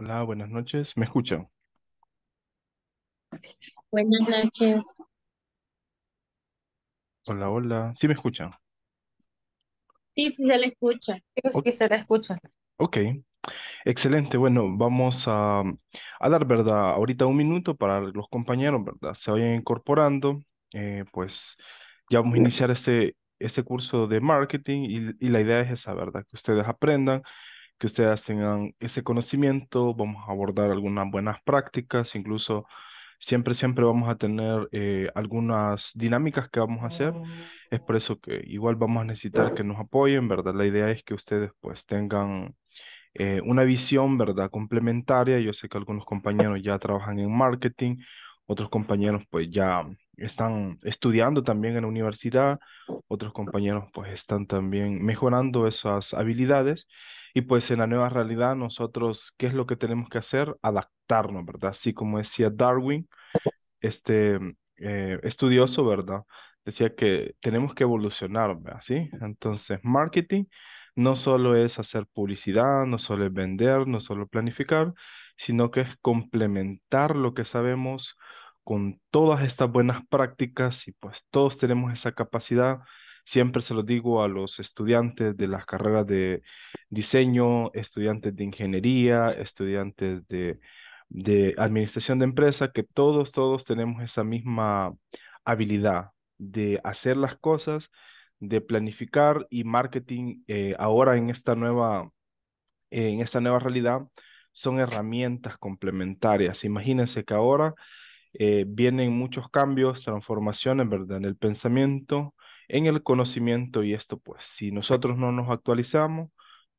Hola, buenas noches. ¿Me escuchan? Buenas noches. Hola, hola. ¿Sí me escuchan? Sí, sí se la escucha. Sí, se escucha. Ok. Excelente. Bueno, vamos a, dar, ¿verdad? Ahorita un minuto para los compañeros, ¿verdad? Se vayan incorporando. Eh, pues ya vamos a iniciar este, este, curso de marketing y, y la idea es esa, ¿verdad? Que ustedes aprendan que ustedes tengan ese conocimiento, vamos a abordar algunas buenas prácticas, incluso siempre, siempre vamos a tener eh, algunas dinámicas que vamos a hacer. Es por eso que igual vamos a necesitar que nos apoyen, ¿verdad? La idea es que ustedes pues tengan eh, una visión, ¿verdad? Complementaria. Yo sé que algunos compañeros ya trabajan en marketing, otros compañeros pues ya están estudiando también en la universidad, otros compañeros pues están también mejorando esas habilidades y pues en la nueva realidad nosotros, ¿qué es lo que tenemos que hacer? Adaptarnos, ¿verdad? Así como decía Darwin, este mm, eh, estudioso, ¿verdad? Decía que tenemos que evolucionar, ¿verdad? ¿Sí? Entonces, marketing no solo es hacer publicidad, no solo es vender, no solo planificar, sino que es complementar lo que sabemos con todas estas buenas prácticas y pues todos tenemos esa capacidad. Siempre se lo digo a los estudiantes de las carreras de diseño, estudiantes de ingeniería, estudiantes de, administración de empresa, que todos, todos tenemos esa misma habilidad de hacer las cosas, de planificar y marketing eh, ahora en esta nueva en esta nueva realidad son herramientas complementarias. Imagínense que ahora eh, vienen muchos cambios, transformaciones, ¿verdad? En el pensamiento, en el conocimiento y esto pues si nosotros no nos actualizamos,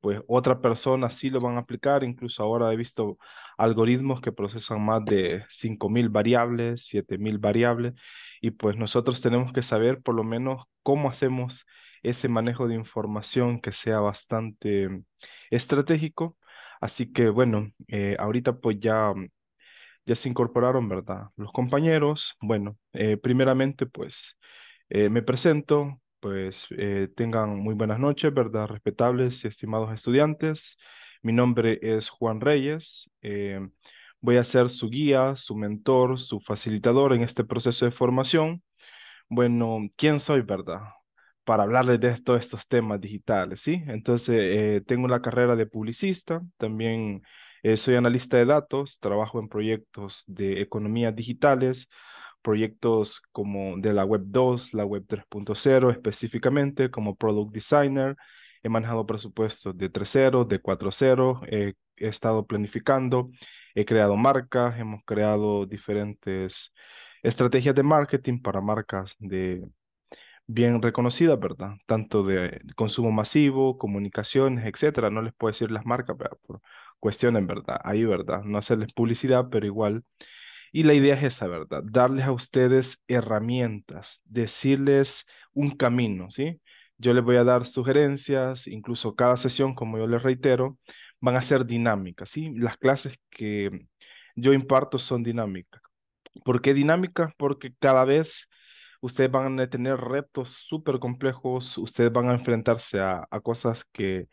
pues otra persona sí lo van a aplicar. Incluso ahora he visto algoritmos que procesan más de 5.000 variables, 7.000 variables, y pues nosotros tenemos que saber por lo menos cómo hacemos ese manejo de información que sea bastante mm, estratégico. Así que bueno, eh, ahorita pues ya, mm, ya se incorporaron, ¿verdad? Los compañeros, bueno, eh, primeramente pues eh, me presento, pues eh, tengan muy buenas noches, ¿verdad? Respetables y estimados estudiantes. Mi nombre es Juan Reyes. Eh, voy a ser su guía, su mentor, su facilitador en este proceso de formación. Bueno, ¿quién soy, verdad? Para hablarles de todos estos temas digitales, ¿sí? Entonces, eh, tengo la carrera de publicista, también soy analista de datos, trabajo en proyectos de economías digitales, proyectos como de la Web 2, la Web 3.0 específicamente, como Product Designer. He manejado presupuestos de 3.0, de 4.0, he estado planificando, he creado marcas, hemos creado diferentes estrategias de marketing para marcas de bien reconocida ¿verdad? Tanto de consumo masivo, comunicaciones, etcétera. No les puedo decir las marcas, pero por cuestionen, ¿verdad? Ahí, ¿verdad? No hacerles publicidad, pero igual y la idea es esa, ¿verdad? Darles a ustedes herramientas, decirles un camino, ¿sí? Yo les voy a dar sugerencias, incluso cada sesión, como yo les reitero, van a ser dinámicas, ¿sí? Las clases que yo imparto son dinámicas. ¿Por qué dinámicas? Porque cada vez ustedes van a tener retos súper complejos, ustedes van a enfrentarse a, a cosas que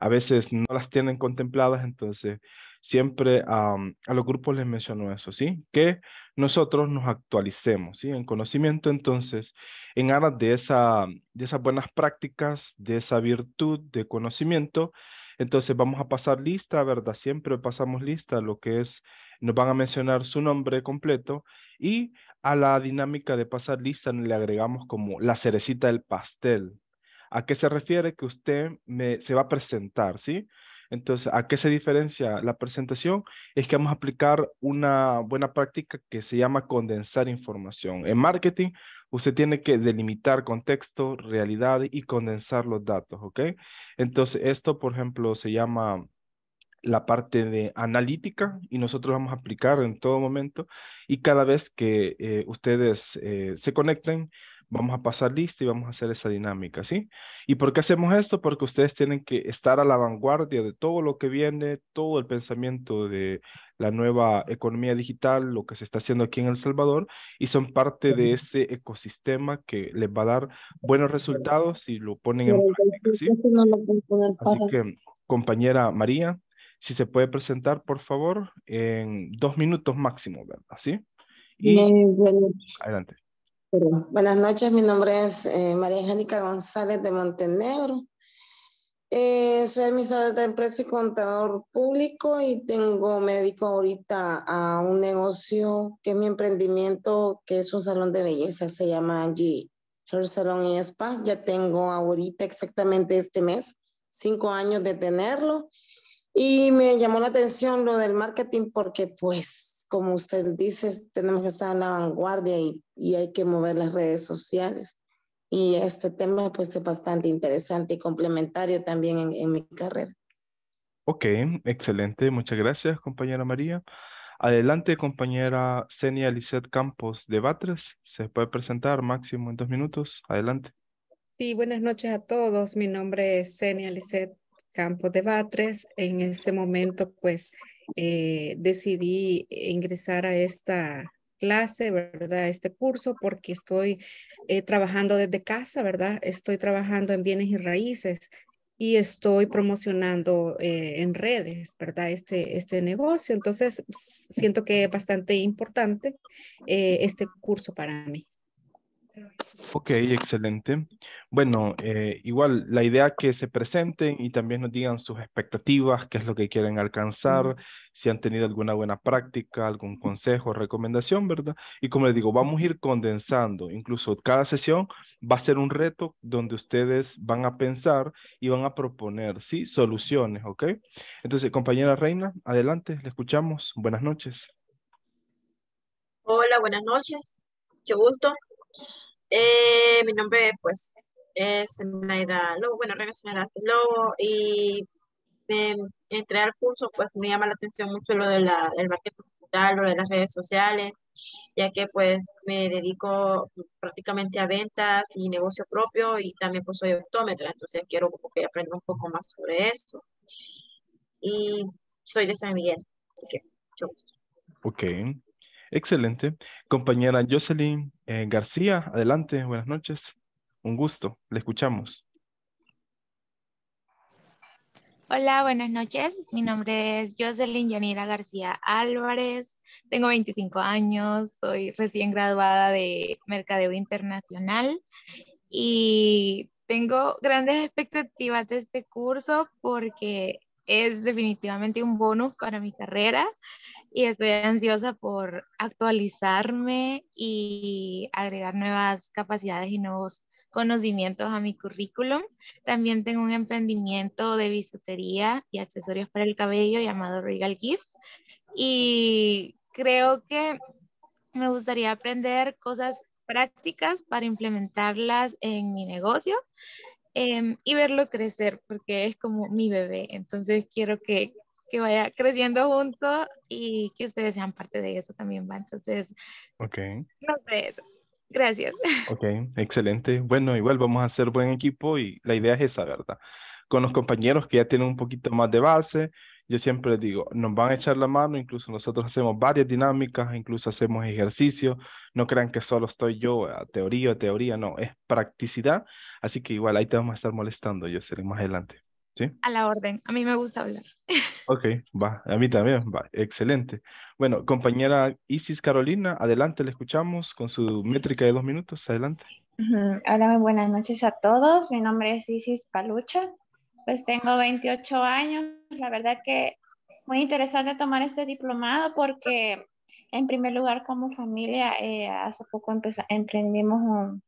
a veces no las tienen contempladas, entonces siempre a los grupos les menciono eso, ¿sí? Que nosotros nos actualicemos, ¿sí? En conocimiento, entonces, en aras de, esa, de esas buenas prácticas, de esa virtud de conocimiento, entonces vamos a pasar lista, ¿verdad? Siempre pasamos lista lo que es, nos van a mencionar su nombre completo y a la dinámica de pasar lista le agregamos como la cerecita del pastel. ¿A qué se refiere? Que usted me, se va a presentar, ¿sí? Entonces, ¿a qué se diferencia la presentación? Es que vamos a aplicar una buena práctica que se llama condensar información. En marketing, usted tiene que delimitar contexto, realidad y condensar los datos, ¿ok? Entonces, esto, por ejemplo, se llama la parte de analítica y nosotros vamos a aplicar en todo momento y cada vez que eh, ustedes eh, se conecten, Vamos a pasar lista y vamos a hacer esa dinámica, ¿sí? ¿Y por qué hacemos esto? Porque ustedes tienen que estar a la vanguardia de todo lo que viene, todo el pensamiento de la nueva economía digital, lo que se está haciendo aquí en El Salvador, y son parte de ese ecosistema que les va a dar buenos resultados si lo ponen en práctica, ¿sí? Así que, compañera María, si se puede presentar, por favor, en dos minutos máximo, ¿verdad? ¿Sí? Y adelante. Buenas noches, mi nombre es eh, María Angélica González de Montenegro. Eh, soy administradora de empresa y contador público y tengo, me dedico ahorita a un negocio que es mi emprendimiento, que es un salón de belleza, se llama G. Hair salón y Spa. Ya tengo ahorita exactamente este mes cinco años de tenerlo y me llamó la atención lo del marketing porque pues como usted dice, tenemos que estar en la vanguardia y, hay que mover las redes sociales. Y este tema pues es bastante interesante y complementario también en, mi carrera. Ok, excelente. Muchas gracias, compañera María. Adelante, compañera Senia Lisset Campos de Batres. Se puede presentar máximo en dos minutos. Adelante. Sí, buenas noches a todos. Mi nombre es Senia Lisset Campos de Batres. En este momento, pues, eh, decidí ingresar a esta clase, ¿verdad? este curso porque estoy eh, trabajando desde casa, ¿verdad? Estoy trabajando en bienes y raíces y estoy promocionando eh, en redes, ¿verdad? Este, este negocio. Entonces, siento que es bastante importante este curso para mí. Ok, excelente. Bueno, eh, igual la idea que se presenten y también nos digan sus expectativas, qué es lo que quieren alcanzar, si han tenido alguna buena práctica, algún consejo, recomendación, ¿verdad? Y como les digo, vamos a ir condensando, incluso cada sesión va a ser un reto donde ustedes van a pensar y van a proponer, ¿sí? Soluciones, ¿ok? Entonces, compañera Reina, adelante, le escuchamos. Buenas noches. Hola, buenas noches. Mucho gusto. Eh, mi nombre, pues, es Naida Lobo, bueno, regreso a Lobo, y me entré al curso, pues, me llama la atención mucho lo del marketing digital, lo de las redes sociales, ya que, pues, me dedico prácticamente a ventas y negocio propio, y también, pues, soy optómetra, entonces quiero que aprenda un poco más sobre eso. Y soy de San Miguel, así que, mucho gusto. Excelente. Compañera Jocelyn eh, García, adelante, buenas noches. Un gusto, le escuchamos. Hola, buenas noches. Mi nombre es Jocelyn Yanira García Álvarez. Tengo 25 años, soy recién graduada de Mercadeo Internacional y tengo grandes expectativas de este curso porque es definitivamente un bonus para mi carrera y estoy ansiosa por actualizarme y agregar nuevas capacidades y nuevos conocimientos a mi currículum. También tengo un emprendimiento de bisutería y accesorios para el cabello llamado Regal Gift y creo que me gustaría aprender cosas prácticas para implementarlas en mi negocio Em, y verlo crecer, porque es como mi bebé. Entonces quiero que, que vaya creciendo junto y que ustedes sean parte de eso también, ¿va? Entonces, No sé eso. Gracias. Ok, excelente. Bueno, igual vamos a ser buen equipo y la idea es esa, ¿verdad? Con los compañeros que ya tienen un poquito más de base, yo siempre digo, nos van a echar la mano, incluso nosotros hacemos varias dinámicas, incluso hacemos ejercicio, no crean que solo estoy yo a ah, teoría, a teoría, no, es practicidad, así que igual ahí te vamos a estar molestando, yo seré más adelante. ¿Sí? A la orden, a mí me gusta hablar. Ok, va, a mí también, va, excelente. Bueno, compañera Isis Carolina, adelante, le escuchamos con su métrica de dos minutos, adelante. Hola, buenas noches a todos, mi nombre es Isis Palucha, pues tengo 28 años. La verdad que muy interesante tomar este diplomado porque en primer lugar como familia eh, hace poco emprendimos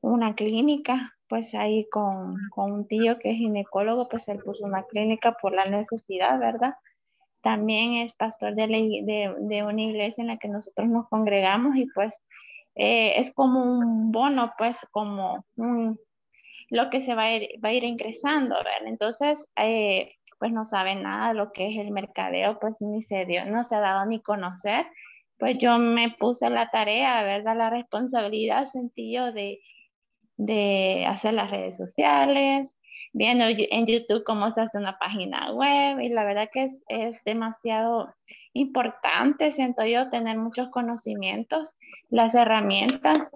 una clínica pues ahí con, un tío que es ginecólogo, pues él puso una clínica por la necesidad, ¿verdad? También es pastor de, de, de una iglesia en la que nosotros nos congregamos y pues eh, es como un bono, pues como un, lo que se va a ir, a ir ingresando, ¿verdad? Entonces, eh, pues no sabe nada lo que es el mercadeo, pues ni se dio, no se ha dado ni conocer. Pues yo me puse la tarea, ¿verdad? La responsabilidad sentí yo de, hacer las redes sociales, viendo en YouTube cómo se hace una página web y la verdad que es, es, demasiado importante, siento yo, tener muchos conocimientos, las herramientas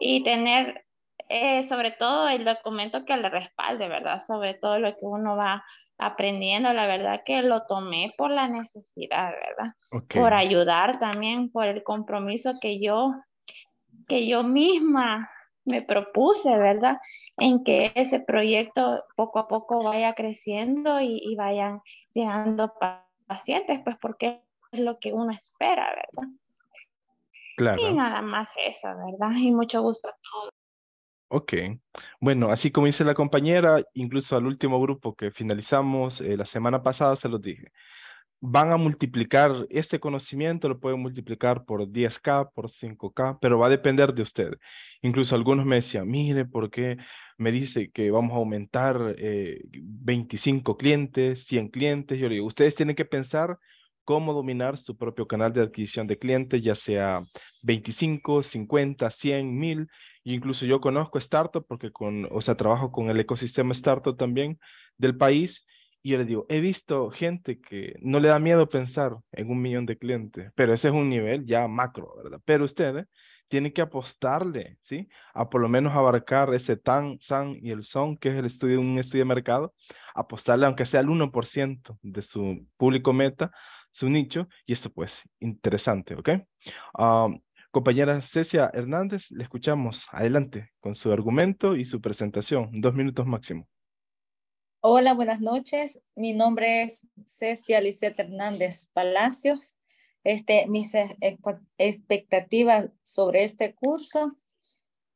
y tener eh, sobre todo el documento que le respalde, ¿verdad? Sobre todo lo que uno va aprendiendo, la verdad que lo tomé por la necesidad, ¿verdad? Por ayudar también, por el compromiso que yo, que yo misma me propuse, ¿verdad? En que ese proyecto poco a poco vaya creciendo y, y vayan llegando pacientes, pues porque es lo que uno espera, ¿verdad? Claro. Y nada más eso, ¿verdad? Y mucho gusto a todos. Ok. Bueno, así como dice la compañera, incluso al último grupo que finalizamos eh, la semana pasada, se los dije. Van a multiplicar este conocimiento, lo pueden multiplicar por 10K, por 5K, pero va a depender de usted. Incluso algunos me decían, mire, ¿por qué me dice que vamos a aumentar 25 eh, clientes, 100 clientes? Yo le digo, ustedes tienen que pensar cómo dominar su propio canal de adquisición de clientes, ya sea 25, 50, 100, 1000 Incluso yo conozco startup porque con, o sea, trabajo con el ecosistema startup también del país y le digo, he visto gente que no le da miedo pensar en un millón de clientes, pero ese es un nivel ya macro, ¿verdad? Pero ustedes eh, tiene que apostarle, ¿sí? A por lo menos abarcar ese TAN, SAN y el SON, que es el estudio, un estudio de mercado, apostarle aunque sea el 1% de su público meta, su nicho, y esto pues interesante, ¿ok? Ah, Compañera Cecia Hernández, le escuchamos. Adelante con su argumento y su presentación. Dos minutos máximo. Hola, buenas noches. Mi nombre es Cecia Lisette Hernández Palacios. Este, mis e, e, expectativas sobre este curso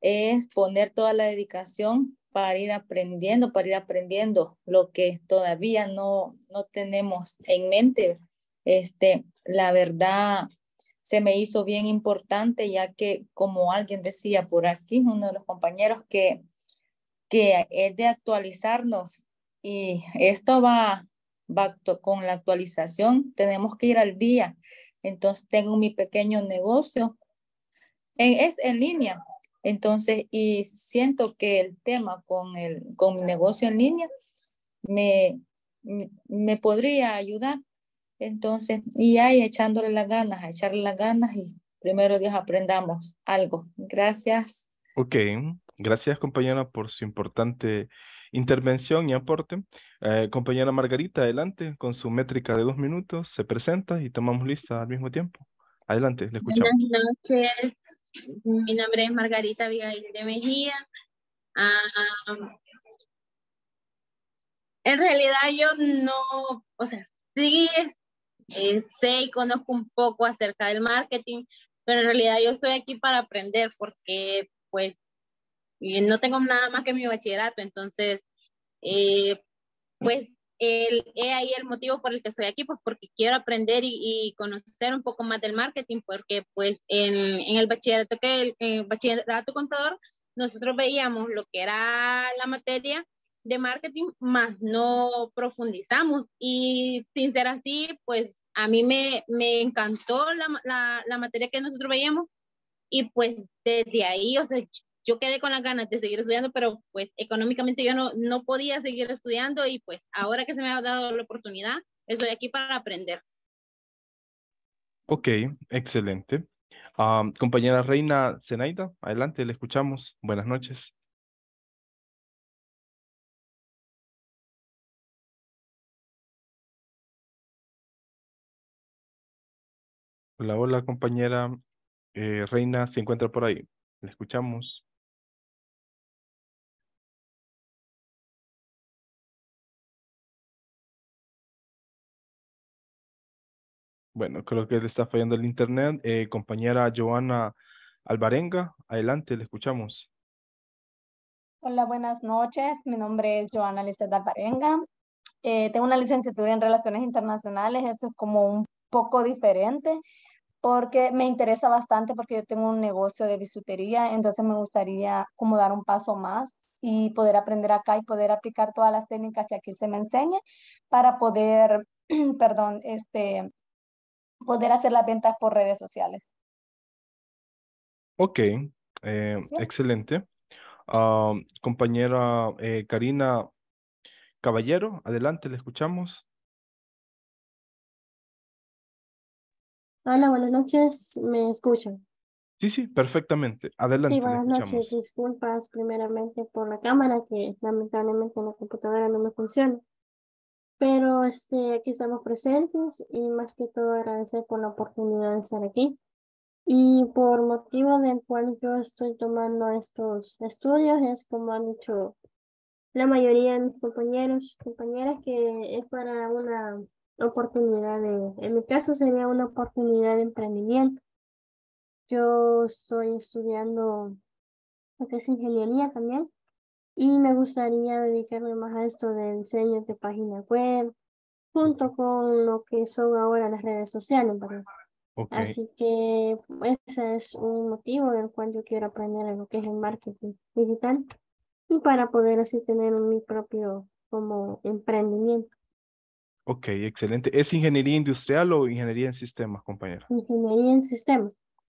es poner toda la dedicación para ir aprendiendo, para ir aprendiendo lo que todavía no, no tenemos en mente. Este, la verdad, se me hizo bien importante, ya que como alguien decía por aquí, uno de los compañeros, que, que es de actualizarnos y esto va, va con la actualización, tenemos que ir al día. Entonces tengo mi pequeño negocio, es en línea. Entonces, y siento que el tema con, el, con mi negocio en línea me, me podría ayudar entonces, y ahí echándole las ganas, a echarle las ganas y primero Dios aprendamos algo. Gracias. Ok, gracias compañera por su importante intervención y aporte. Eh, compañera Margarita, adelante con su métrica de dos minutos, se presenta y tomamos lista al mismo tiempo. Adelante, le escuchamos. Buenas noches, mi nombre es Margarita Abigail de Mejía. en realidad yo no, o sea, sí eh, sé y conozco un poco acerca del marketing, pero en realidad yo estoy aquí para aprender porque pues eh, no tengo nada más que mi bachillerato, entonces eh, pues el, ahí el motivo por el que estoy aquí, pues porque quiero aprender y, conocer un poco más del marketing, porque pues en, el bachillerato que en el bachillerato contador nosotros veíamos lo que era la materia de marketing, más no profundizamos. Y sin ser así, pues a mí me, me encantó la, la, la, materia que nosotros veíamos y pues desde ahí, o sea, yo quedé con las ganas de seguir estudiando, pero pues económicamente yo no, no podía seguir estudiando y pues ahora que se me ha dado la oportunidad, estoy aquí para aprender. Ok, excelente. Ah, compañera Reina Zenaida, adelante, le escuchamos. Buenas noches. Hola, hola compañera. Eh, Reina se encuentra por ahí. Le escuchamos. Bueno, creo que le está fallando el internet. Eh, compañera Joana Alvarenga, adelante, le escuchamos. Hola, buenas noches. Mi nombre es Joana Lizeth Alvarenga. Eh, tengo una licenciatura en Relaciones Internacionales. Esto es como un poco diferente porque me interesa bastante porque yo tengo un negocio de bisutería, entonces me gustaría como dar un paso más y poder aprender acá y poder aplicar todas las técnicas que aquí se me enseña para poder, perdón, este, poder hacer las ventas por redes sociales. Ok, eh, excelente. Ah, compañera eh, Karina Caballero, adelante, le escuchamos. Hola, buenas noches, ¿me escuchan? Sí, sí, perfectamente. Adelante. Sí, buenas noches, disculpas primeramente por la cámara que lamentablemente en la computadora no me funciona. Pero este, aquí estamos presentes y más que todo agradecer por la oportunidad de estar aquí y por motivo del cual yo estoy tomando estos estudios es como han dicho la mayoría de mis compañeros, compañeras, que es para una oportunidad de, en mi caso sería una oportunidad de emprendimiento. Yo estoy estudiando lo que es ingeniería también y me gustaría dedicarme más a esto de diseño de página web junto con lo que son ahora las redes sociales. Así que pues, ese es un motivo del cual yo quiero aprender lo que es el marketing digital y para poder así tener mi propio como emprendimiento. Ok, excelente. ¿Es ingeniería industrial o ingeniería en sistemas, compañera? Ingeniería en sistemas.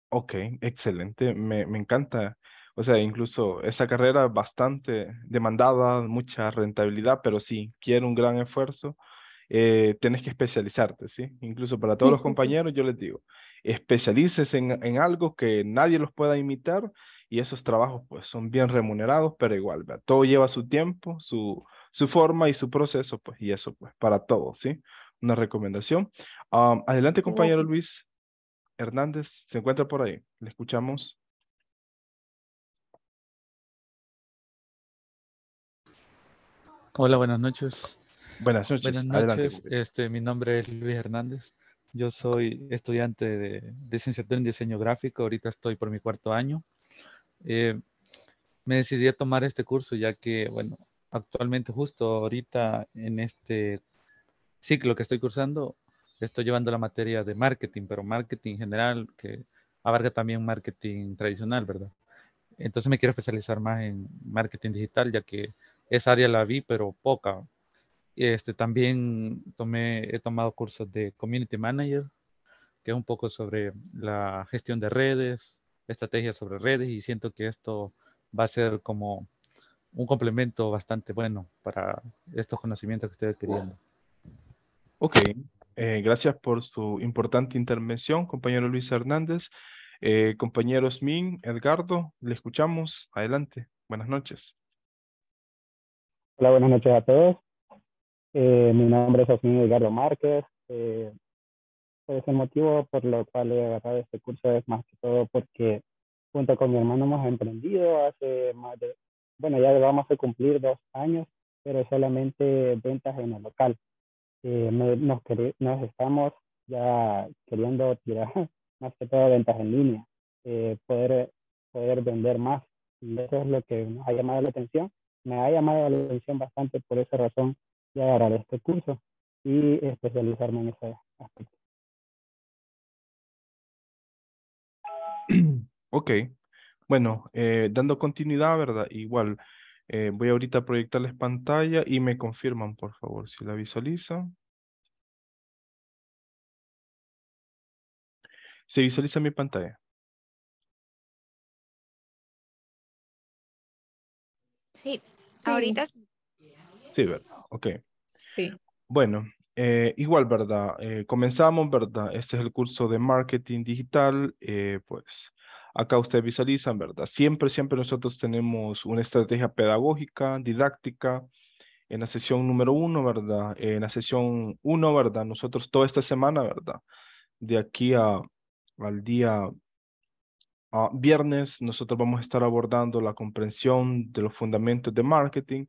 Ok, excelente. Me, me encanta. O sea, incluso esa carrera bastante demandada, mucha rentabilidad, pero sí, quiere un gran esfuerzo. Eh, tienes que especializarte, ¿sí? Incluso para todos los compañeros yo les digo, especialices en, en, algo que nadie los pueda imitar y esos trabajos pues son bien remunerados, pero igual, ¿verdad? todo lleva su tiempo, su, su forma y su proceso, pues, y eso, pues, para todos, ¿sí? Una recomendación. adelante, compañero Luis Hernández, se encuentra por ahí, le escuchamos. Hola, buenas noches. Buenas noches. Buenas noches. este, mi nombre es Luis Hernández. Yo soy estudiante de, licenciatura en diseño gráfico. Ahorita estoy por mi cuarto año. Eh, me decidí a tomar este curso ya que, bueno, actualmente justo ahorita en este ciclo que estoy cursando, estoy llevando la materia de marketing, pero marketing general que abarca también marketing tradicional, ¿verdad? Entonces me quiero especializar más en marketing digital, ya que esa área la vi, pero poca. Este, también tomé, he tomado cursos de Community Manager, que es un poco sobre la gestión de redes, estrategias sobre redes, y siento que esto va a ser como un complemento bastante bueno para estos conocimientos que ustedes querían. Ok, eh, gracias por su importante intervención, compañero Luis Hernández. Eh, compañeros Min, Edgardo, le escuchamos. Adelante, buenas noches. Hola, buenas noches a todos. Eh, mi nombre es Osmin Edgardo Márquez. Eh, ese pues, motivo por lo cual he agarrado este curso es más que todo porque junto con mi hermano hemos emprendido hace más de bueno, ya vamos a cumplir dos años, pero solamente ventas en el local. Eh, nos, nos estamos ya queriendo tirar más que todo ventas en línea, eh, poder, poder vender más. Y eso es lo que nos ha llamado la atención. Me ha llamado la atención bastante por esa razón de agarrar este curso y especializarme en ese aspecto. Ok, bueno, eh, dando continuidad, ¿verdad? Igual, eh, voy ahorita a proyectarles pantalla y me confirman, por favor, si la visualizan. ¿Se visualiza mi pantalla? Sí, ahorita. Sí, ¿verdad? Ok. Sí. Bueno, eh, igual, ¿verdad? comenzamos, ¿verdad? Este es el curso de marketing digital. pues acá ustedes visualizan, ¿verdad? Siempre, siempre nosotros tenemos una estrategia pedagógica, didáctica, en la sesión número uno, ¿verdad? En la sesión uno, ¿verdad? Nosotros toda esta semana, ¿verdad? De aquí al día a viernes, nosotros vamos a estar abordando la comprensión de los fundamentos de marketing.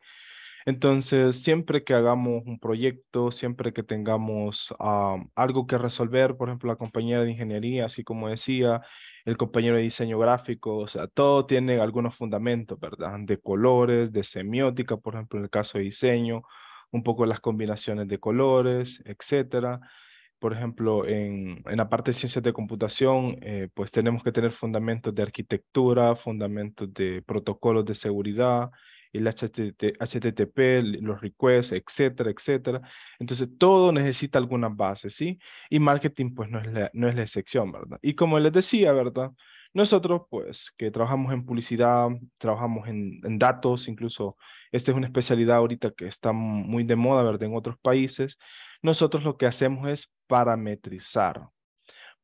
Entonces, siempre que hagamos un proyecto, siempre que tengamos ah, algo que resolver, por ejemplo, la compañía de ingeniería, así como decía, el compañero de diseño gráfico, o sea, todo tiene algunos fundamentos, ¿verdad? De colores, de semiótica, por ejemplo, en el caso de diseño, un poco las combinaciones de colores, etcétera. Por ejemplo, en, en la parte de ciencias de computación, eh, pues tenemos que tener fundamentos de arquitectura, fundamentos de protocolos de seguridad, el HTTP, los requests, etcétera, etcétera. Entonces, todo necesita algunas bases, ¿sí? Y marketing, pues, no es la, no es la excepción, ¿verdad? Y como les decía, ¿verdad? Nosotros, pues, que trabajamos en publicidad, trabajamos en, en, datos, incluso esta es una especialidad ahorita que está muy de moda, ¿verdad? En otros países, nosotros lo que hacemos es parametrizar.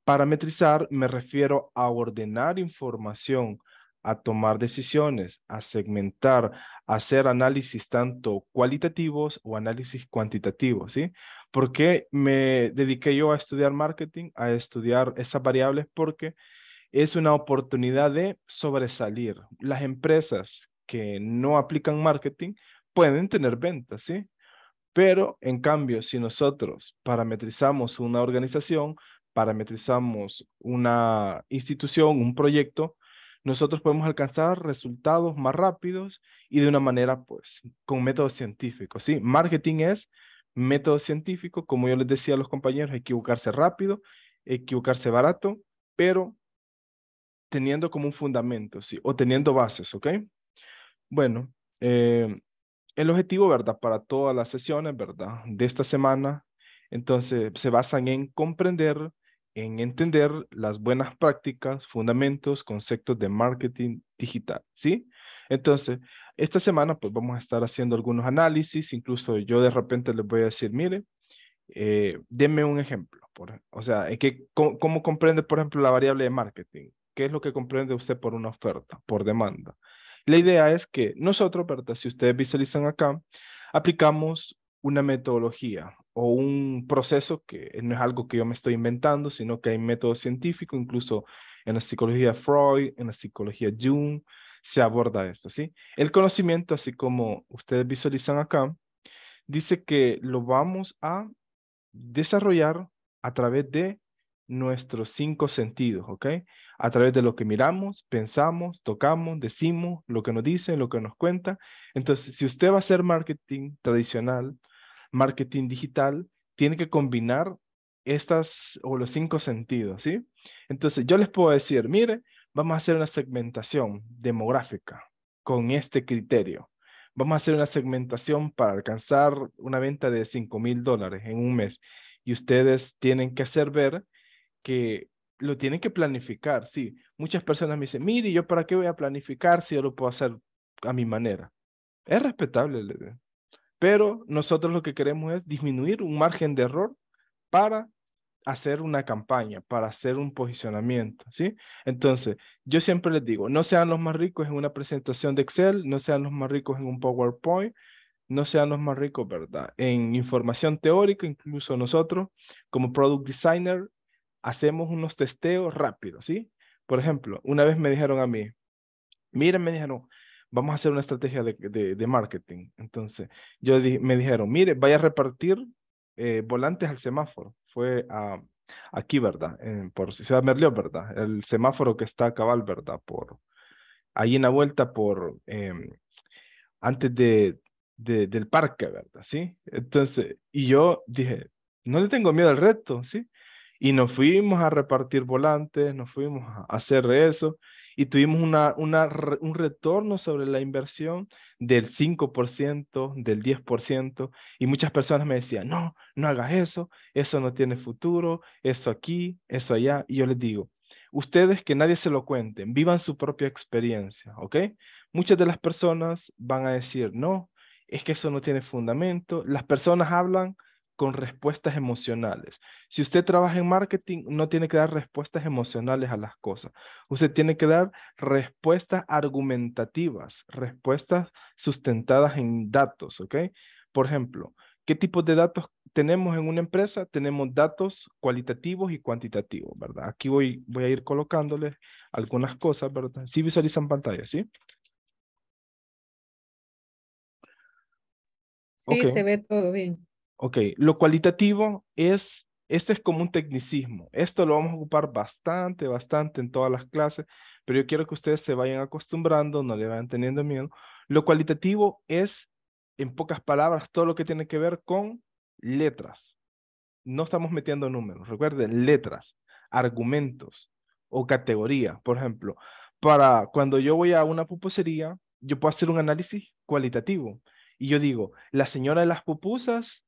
Parametrizar me refiero a ordenar información, a tomar decisiones, a segmentar, hacer análisis tanto cualitativos o análisis cuantitativos, ¿sí? ¿Por qué me dediqué yo a estudiar marketing, a estudiar esas variables? Porque es una oportunidad de sobresalir. Las empresas que no aplican marketing pueden tener ventas, ¿sí? Pero en cambio, si nosotros parametrizamos una organización, parametrizamos una institución, un proyecto, nosotros podemos alcanzar resultados más rápidos y de una manera, pues, con método científico, ¿sí? Marketing es método científico, como yo les decía a los compañeros, equivocarse rápido, equivocarse barato, pero teniendo como un fundamento, ¿sí? O teniendo bases, ¿ok? Bueno, eh, el objetivo, ¿verdad? Para todas las sesiones, ¿verdad? De esta semana, entonces, se basan en comprender en entender las buenas prácticas, fundamentos, conceptos de marketing digital, ¿sí? Entonces, esta semana pues vamos a estar haciendo algunos análisis, incluso yo de repente les voy a decir, mire, eh, denme un ejemplo, o sea, eh, que, ¿cómo, comprende, por ejemplo, la variable de marketing? ¿Qué es lo que comprende usted por una oferta, por demanda? La idea es que nosotros, si ustedes visualizan acá, aplicamos una metodología, o un proceso que no es algo que yo me estoy inventando, sino que hay método científico, incluso en la psicología Freud, en la psicología Jung, se aborda esto, ¿sí? El conocimiento, así como ustedes visualizan acá, dice que lo vamos a desarrollar a través de nuestros cinco sentidos, ¿ok? A través de lo que miramos, pensamos, tocamos, decimos, lo que nos dicen, lo que nos cuenta. Entonces, si usted va a hacer marketing tradicional, marketing digital tiene que combinar estas o los cinco sentidos, ¿sí? Entonces yo les puedo decir, mire, vamos a hacer una segmentación demográfica con este criterio. Vamos a hacer una segmentación para alcanzar una venta de 5 mil dólares en un mes. Y ustedes tienen que hacer ver que lo tienen que planificar, sí. Muchas personas me dicen, mire, ¿yo para qué voy a planificar si yo lo puedo hacer a mi manera? Es respetable, pero nosotros lo que queremos es disminuir un margen de error para hacer una campaña, para hacer un posicionamiento, ¿sí? Entonces, yo siempre les digo, no sean los más ricos en una presentación de Excel, no sean los más ricos en un PowerPoint, no sean los más ricos, ¿verdad? En información teórica, incluso nosotros como product designer hacemos unos testeos rápidos, ¿sí? Por ejemplo, una vez me dijeron a mí, miren, me dijeron, vamos a hacer una estrategia de, marketing. Entonces, yo me dijeron, mire, vaya a repartir eh, volantes al semáforo. Fue a, aquí, ¿verdad? En, por Ciudad Merliot, ¿verdad? El semáforo que está a cabal, ¿verdad? Por, ahí en la vuelta por, em, antes de, de, del parque, ¿verdad? ¿Sí? Entonces, y yo dije, no le tengo miedo al reto, ¿sí? Y nos fuimos a repartir volantes, nos fuimos a hacer eso y tuvimos una, un retorno sobre la inversión del 5%, del 10%, y muchas personas me decían, no, no hagas eso, eso no tiene futuro, eso aquí, eso allá, y yo les digo, ustedes que nadie se lo cuente, vivan su propia experiencia, ¿ok? Muchas de las personas van a decir, no, es que eso no tiene fundamento, las personas hablan con respuestas emocionales. Si usted trabaja en marketing, no tiene que dar respuestas emocionales a las cosas. Usted tiene que dar respuestas argumentativas, respuestas sustentadas en datos, ¿ok? Por ejemplo, ¿qué tipo de datos tenemos en una empresa? Tenemos datos cualitativos y cuantitativos, ¿verdad? Aquí voy, voy a ir colocándoles algunas cosas, ¿verdad? Sí visualizan pantalla, ¿sí? Sí, se ve todo bien. Ok, lo cualitativo es, este es como un tecnicismo. Esto lo vamos a ocupar bastante, bastante en todas las clases, pero yo quiero que ustedes se vayan acostumbrando, no le vayan teniendo miedo. Lo cualitativo es, en pocas palabras, todo lo que tiene que ver con letras. No estamos metiendo números, recuerden, letras, argumentos o categoría. Por ejemplo, para cuando yo voy a una pupusería, yo puedo hacer un análisis cualitativo. Y yo digo, la señora de las pupusas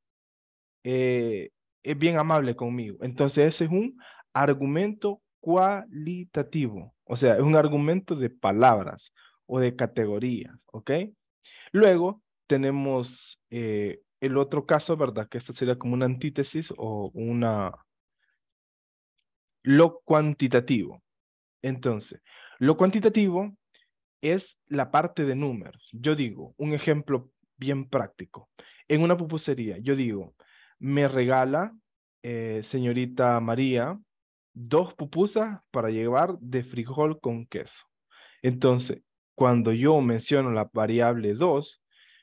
eh, es bien amable conmigo. Entonces ese es un argumento cualitativo, o sea, es un argumento de palabras o de categorías, ¿ok? Luego tenemos eh, el otro caso, ¿verdad? Que esto sería como una antítesis o una... Lo cuantitativo. Entonces, lo cuantitativo es la parte de números. Yo digo, un ejemplo bien práctico. En una pupusería, yo digo, me regala, eh, señorita María, dos pupusas para llevar de frijol con queso. Entonces, cuando yo menciono la variable 2,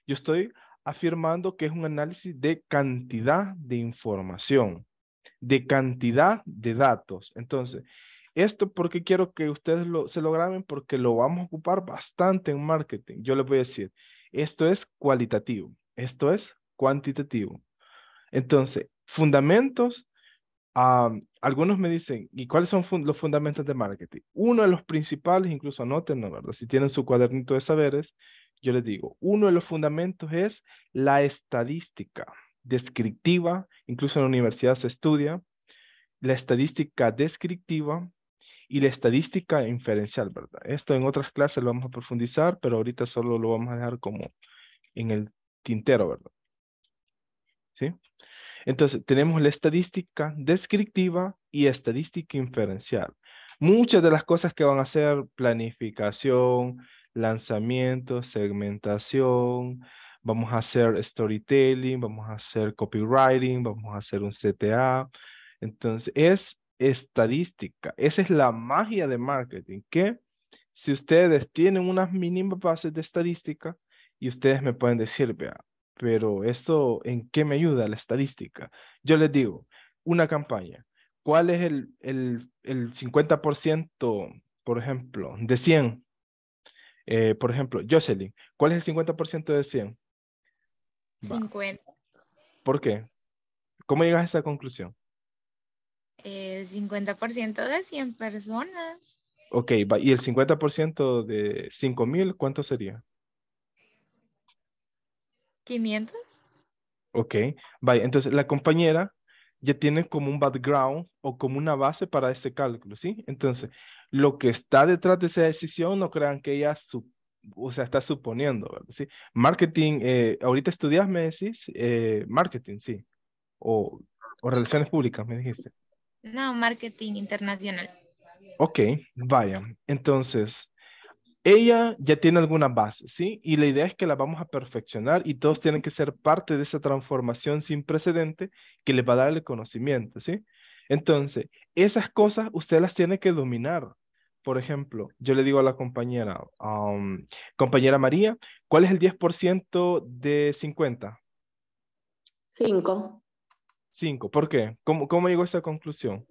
yo estoy afirmando que es un análisis de cantidad de información, de cantidad de datos. Entonces, esto porque quiero que ustedes lo, se lo graben porque lo vamos a ocupar bastante en marketing. Yo les voy a decir, esto es cualitativo, esto es cuantitativo, entonces, fundamentos, ah, algunos me dicen, ¿y cuáles son los fundamentos de marketing? Uno de los principales, incluso anótenlo, ¿verdad? Si tienen su cuadernito de saberes, yo les digo, uno de los fundamentos es la estadística descriptiva, incluso en la universidad se estudia, la estadística descriptiva y la estadística inferencial, ¿verdad? Esto en otras clases lo vamos a profundizar, pero ahorita solo lo vamos a dejar como en el tintero, ¿verdad? ¿Sí? Entonces, tenemos la estadística descriptiva y estadística inferencial. Muchas de las cosas que van a hacer planificación, lanzamiento, segmentación, vamos a hacer storytelling, vamos a hacer copywriting, vamos a hacer un CTA. Entonces, es estadística. Esa es la magia de marketing, que si ustedes tienen unas mínimas bases de estadística y ustedes me pueden decir, vea, pero esto, ¿en qué me ayuda la estadística? Yo les digo, una campaña, ¿cuál es el, el, 50%, por ejemplo, de 100? Eh, por ejemplo, Jocelyn, ¿cuál es el 50% de 100? 50. ¿Por qué? ¿Cómo llegas a esa conclusión? El 50% de 100 personas. Ok, ¿y el 50% de 5,000 cuánto sería? 500. Ok, vaya, entonces la compañera ya tiene como un background o como una base para ese cálculo, ¿sí? Entonces, lo que está detrás de esa decisión, no crean que ella su, o sea, está suponiendo, ¿verdad? ¿sí? Marketing, eh, ahorita estudias, me decís, eh, marketing, sí, o, o relaciones públicas, me dijiste. No, marketing internacional. Ok, vaya, entonces, ella ya tiene alguna base, ¿sí? Y la idea es que la vamos a perfeccionar y todos tienen que ser parte de esa transformación sin precedente que les va a dar el conocimiento, ¿sí? Entonces, esas cosas usted las tiene que dominar. Por ejemplo, yo le digo a la compañera, um, compañera María, ¿cuál es el 10% de 50? 5. 5, ¿por qué? ¿Cómo, ¿Cómo llegó a esa conclusión?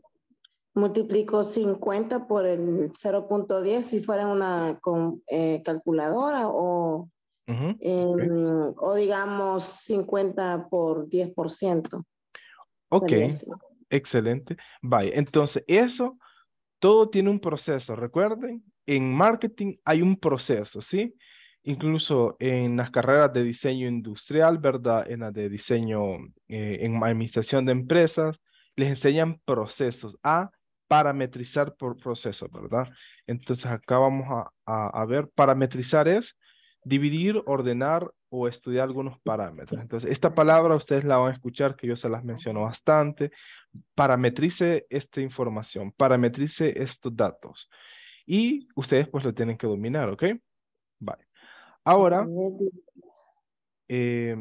multiplico 50 por el 0.10 si fuera una eh, calculadora o, em, o digamos 50 por 10%. Ok, excelente. Vaya, entonces eso, todo tiene un proceso. Recuerden, en marketing hay un proceso, ¿sí? Incluso en las carreras de diseño industrial, ¿verdad? En las de diseño, eh, en administración de empresas, les enseñan procesos a ah, parametrizar por proceso, ¿verdad? Entonces acá vamos a, a, ver, parametrizar es dividir, ordenar o estudiar algunos parámetros. Entonces esta palabra ustedes la van a escuchar, que yo se las menciono bastante. Parametrice esta información, parametrice estos datos. Y ustedes pues lo tienen que dominar, ¿ok? Vale. Ahora, eh,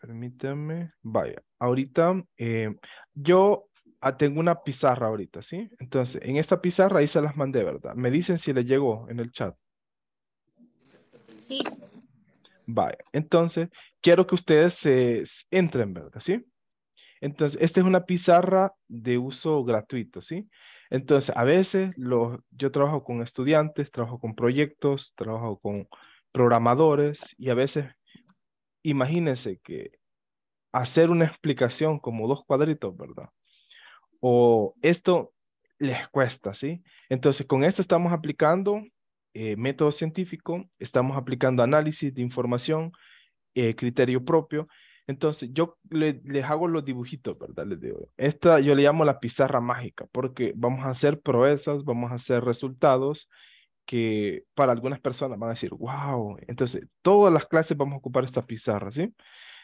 permítanme, vaya, ahorita eh, yo Ah, tengo una pizarra ahorita, ¿sí? Entonces, en esta pizarra ahí se las mandé, ¿verdad? Me dicen si les llegó en el chat. Sí. Vaya, entonces, quiero que ustedes se entren, ¿verdad? ¿Sí? Entonces, esta es una pizarra de uso gratuito, ¿sí? Entonces, a veces yo trabajo con estudiantes, trabajo con proyectos, trabajo con programadores y a veces, imagínense que hacer una explicación como dos cuadritos, ¿verdad? o esto les cuesta, ¿sí? Entonces, con esto estamos aplicando eh, método científico, estamos aplicando análisis de información, eh, criterio propio. Entonces, yo les hago los dibujitos, ¿verdad? Les digo, esta yo le llamo la pizarra mágica, porque vamos a hacer proezas, vamos a hacer resultados que para algunas personas van a decir, wow, entonces todas las clases vamos a ocupar esta pizarra, ¿sí?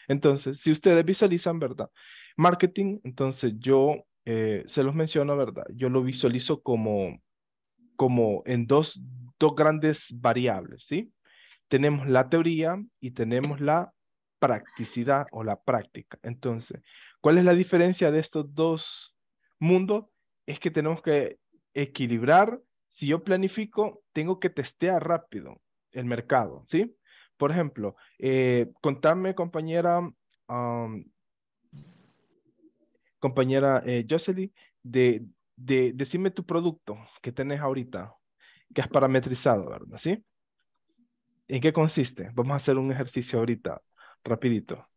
Entonces, si ustedes visualizan, ¿verdad? Marketing, entonces yo eh, se los menciono, ¿verdad? Yo lo visualizo como, como en dos, dos grandes variables, ¿sí? Tenemos la teoría y tenemos la practicidad o la práctica. Entonces, ¿cuál es la diferencia de estos dos mundos? Es que tenemos que equilibrar. Si yo planifico, tengo que testear rápido el mercado, ¿sí? Por ejemplo, eh, contame, compañera, compañera eh, Jocely, de, decirme tu producto que tenés ahorita, que has parametrizado, ¿verdad? ¿Sí? ¿En qué consiste? Vamos a hacer un ejercicio ahorita, rapidito.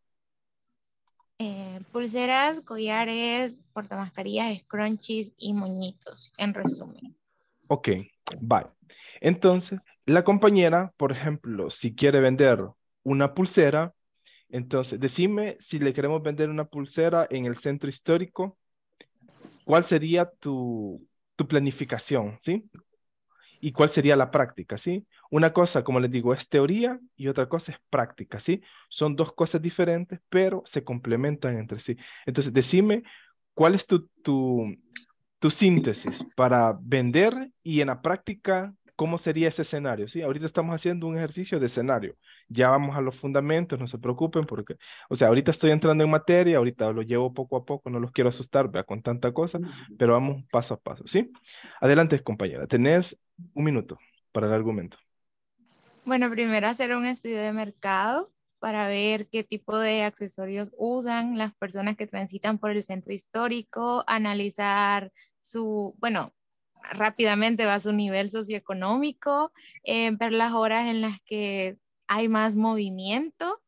Eh, pulseras, collares, portamascarillas, scrunchies y muñitos, en resumen. Ok, vale. Entonces, la compañera, por ejemplo, si quiere vender una pulsera, entonces, decime si le queremos vender una pulsera en el centro histórico, ¿cuál sería tu, planificación? ¿Sí? y cuál sería la práctica, ¿sí? Una cosa, como les digo, es teoría y otra cosa es práctica, ¿sí? Son dos cosas diferentes, pero se complementan entre sí. Entonces, decime, ¿cuál es tu, tu síntesis para vender y en la práctica cómo sería ese escenario. ¿sí? Ahorita estamos haciendo un ejercicio de escenario. Ya vamos a los fundamentos, no se preocupen porque, o sea, ahorita estoy entrando en materia, ahorita lo llevo poco a poco, no los quiero asustar ¿vea? con tanta cosa, pero vamos paso a paso. ¿sí? Adelante, compañera, tenés un minuto para el argumento. Bueno, primero hacer un estudio de mercado para ver qué tipo de accesorios usan las personas que transitan por el centro histórico, analizar su, bueno, rápidamente va a su nivel socioeconómico, eh, ver las horas en las que hay más movimiento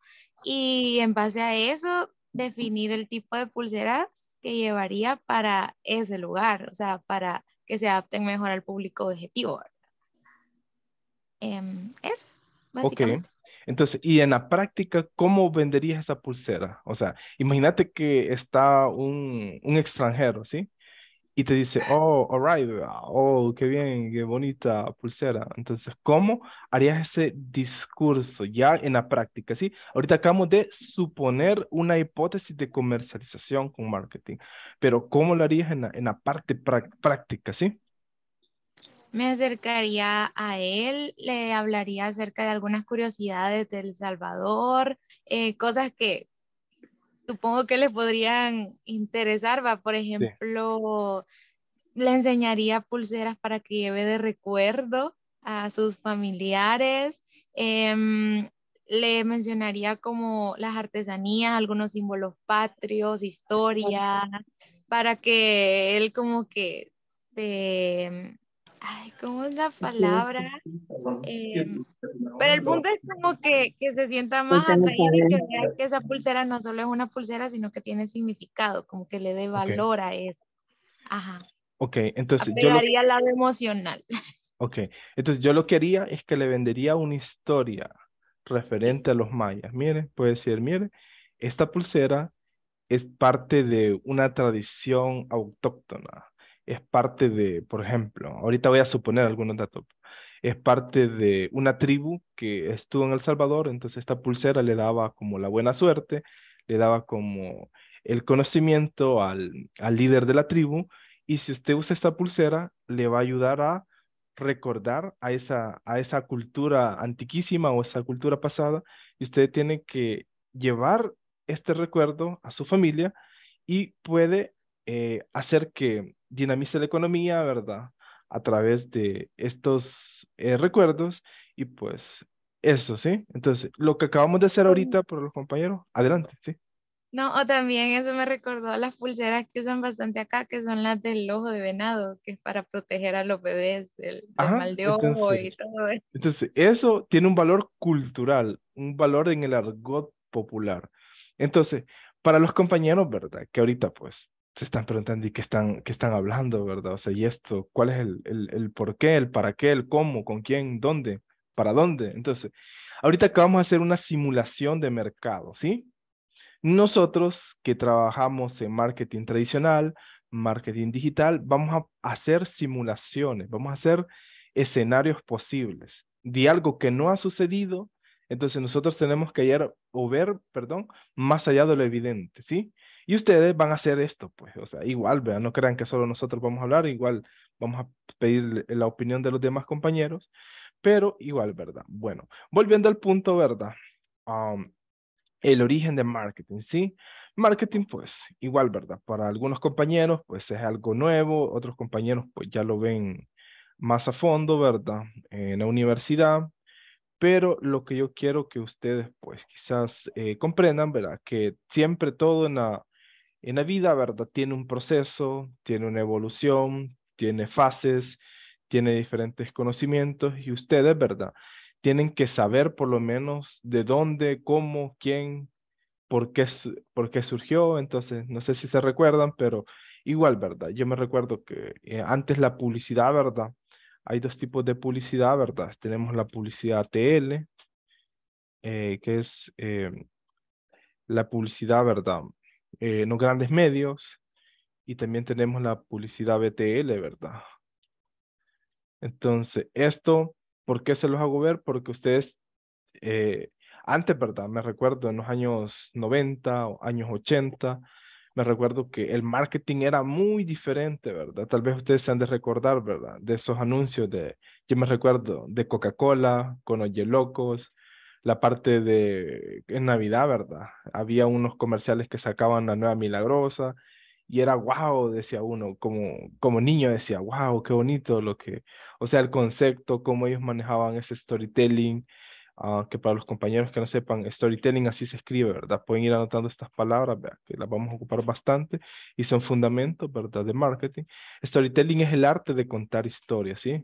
y en base a eso definir el tipo de pulseras que llevaría para ese lugar, o sea, para que se adapten mejor al público objetivo. Em, eso, básicamente. Okay. Entonces, y en la práctica, ¿cómo venderías esa pulsera? O sea, imagínate que está un, un extranjero, ¿sí? y te dice, oh, right, oh, qué bien, qué bonita pulsera. Entonces, ¿cómo harías ese discurso ya en la práctica? ¿sí? Ahorita acabamos de suponer una hipótesis de comercialización con marketing, pero ¿cómo lo harías en la, parte práctica? ¿sí? Me acercaría a él, le hablaría acerca de algunas curiosidades del Salvador, eh, cosas que supongo que les podrían interesar, va, por ejemplo, le enseñaría pulseras para que lleve de recuerdo a sus familiares, em, le mencionaría como las artesanías, algunos símbolos patrios, historia, para que él como que se em, ay, ¿cómo es la palabra? pero el punto es como que, que se sienta pues más atraído y que vea que esa pulsera no solo es una pulsera, sino que tiene significado, como que le dé valor a eso. Ajá. Ok, entonces. yo... yo al lado emocional. Ok, entonces yo lo que haría es que le vendería una historia referente a los mayas. Mire, puede decir, mire, esta pulsera es parte de una tradición autóctona es parte de, por ejemplo, ahorita voy a suponer algunos datos, es parte de una tribu que estuvo en El Salvador, entonces esta pulsera le daba como la buena suerte, le daba como el conocimiento al, líder de la tribu, y si usted usa esta pulsera, le va a ayudar a recordar a esa, a esa cultura antiquísima o esa cultura pasada, y usted tiene que llevar este recuerdo a su familia y puede eh, hacer que dinamice la economía, ¿verdad? A través de estos eh, recuerdos y pues eso, ¿sí? Entonces, lo que acabamos de hacer ahorita por los compañeros, adelante, ¿sí? No, o también eso me recordó las pulseras que usan bastante acá, que son las del ojo de venado, que es para proteger a los bebés del, mal de ojo y todo eso. Entonces, eso tiene un valor cultural, un valor en el argot popular. Entonces, para los compañeros, ¿verdad? Que ahorita pues se están preguntando y qué están, qué están hablando, ¿verdad? O sea, y esto, ¿cuál es el, el, el por qué, el para qué, el cómo, con quién, dónde, para dónde? Entonces, ahorita acabamos de hacer una simulación de mercado, ¿sí? Nosotros que trabajamos en marketing tradicional, marketing digital, vamos a hacer simulaciones, vamos a hacer escenarios posibles de algo que no ha sucedido, entonces nosotros tenemos que ir o ver, perdón, más allá de lo evidente, ¿sí? Y ustedes van a hacer esto, pues, o sea, igual, ¿verdad? no crean que solo nosotros vamos a hablar, igual vamos a pedir la opinión de los demás compañeros, pero igual, ¿verdad? Bueno, volviendo al punto, ¿verdad? el origen de marketing, ¿sí? Marketing, pues, igual, ¿verdad? Para algunos compañeros, pues es algo nuevo, otros compañeros, pues ya lo ven más a fondo, ¿verdad? En la universidad, pero lo que yo quiero que ustedes pues quizás eh, comprendan, ¿verdad? Que siempre todo en la en la vida, ¿verdad? Tiene un proceso, tiene una evolución, tiene fases, tiene diferentes conocimientos y ustedes, ¿verdad? Tienen que saber por lo menos de dónde, cómo, quién, por qué, por qué surgió. Entonces, no sé si se recuerdan, pero igual, ¿verdad? Yo me recuerdo que eh, antes la publicidad, ¿verdad? Hay dos tipos de publicidad, ¿verdad? Tenemos la publicidad TL, eh, que es eh, la publicidad, ¿verdad? eh, los grandes medios y también tenemos la publicidad BTL, ¿verdad? Entonces, esto, ¿por qué se los hago ver? Porque ustedes, eh, antes, ¿verdad? Me recuerdo en los años 90 o años 80, me recuerdo que el marketing era muy diferente, ¿verdad? Tal vez ustedes se han de recordar, ¿verdad? De esos anuncios de, yo me recuerdo, de Coca-Cola, con Oye Locos, la parte de en Navidad, ¿verdad? Había unos comerciales que sacaban la nueva milagrosa y era wow, decía uno, como, como niño decía, wow, qué bonito lo que, o sea, el concepto, cómo ellos manejaban ese storytelling, ah, que para los compañeros que no sepan, storytelling así se escribe, ¿verdad? Pueden ir anotando estas palabras, que las vamos a ocupar bastante y son fundamentos, ¿verdad? De marketing. Storytelling es el arte de contar historias, ¿sí?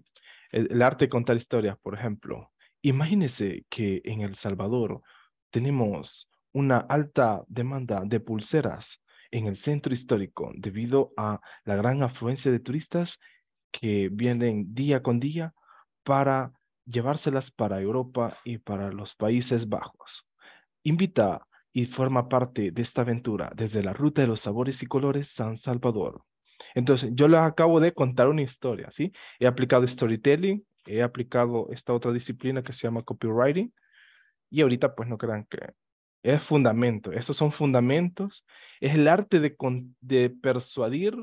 el arte de contar historias, por ejemplo. Imagínese que en El Salvador tenemos una alta demanda de pulseras en el centro histórico debido a la gran afluencia de turistas que vienen día con día para llevárselas para Europa y para los Países Bajos. Invita y forma parte de esta aventura desde la Ruta de los Sabores y Colores San Salvador. Entonces, yo les acabo de contar una historia, ¿sí? He aplicado storytelling, he aplicado esta otra disciplina que se llama copywriting y ahorita pues no crean que es fundamento, esos son fundamentos, es el arte de, de persuadir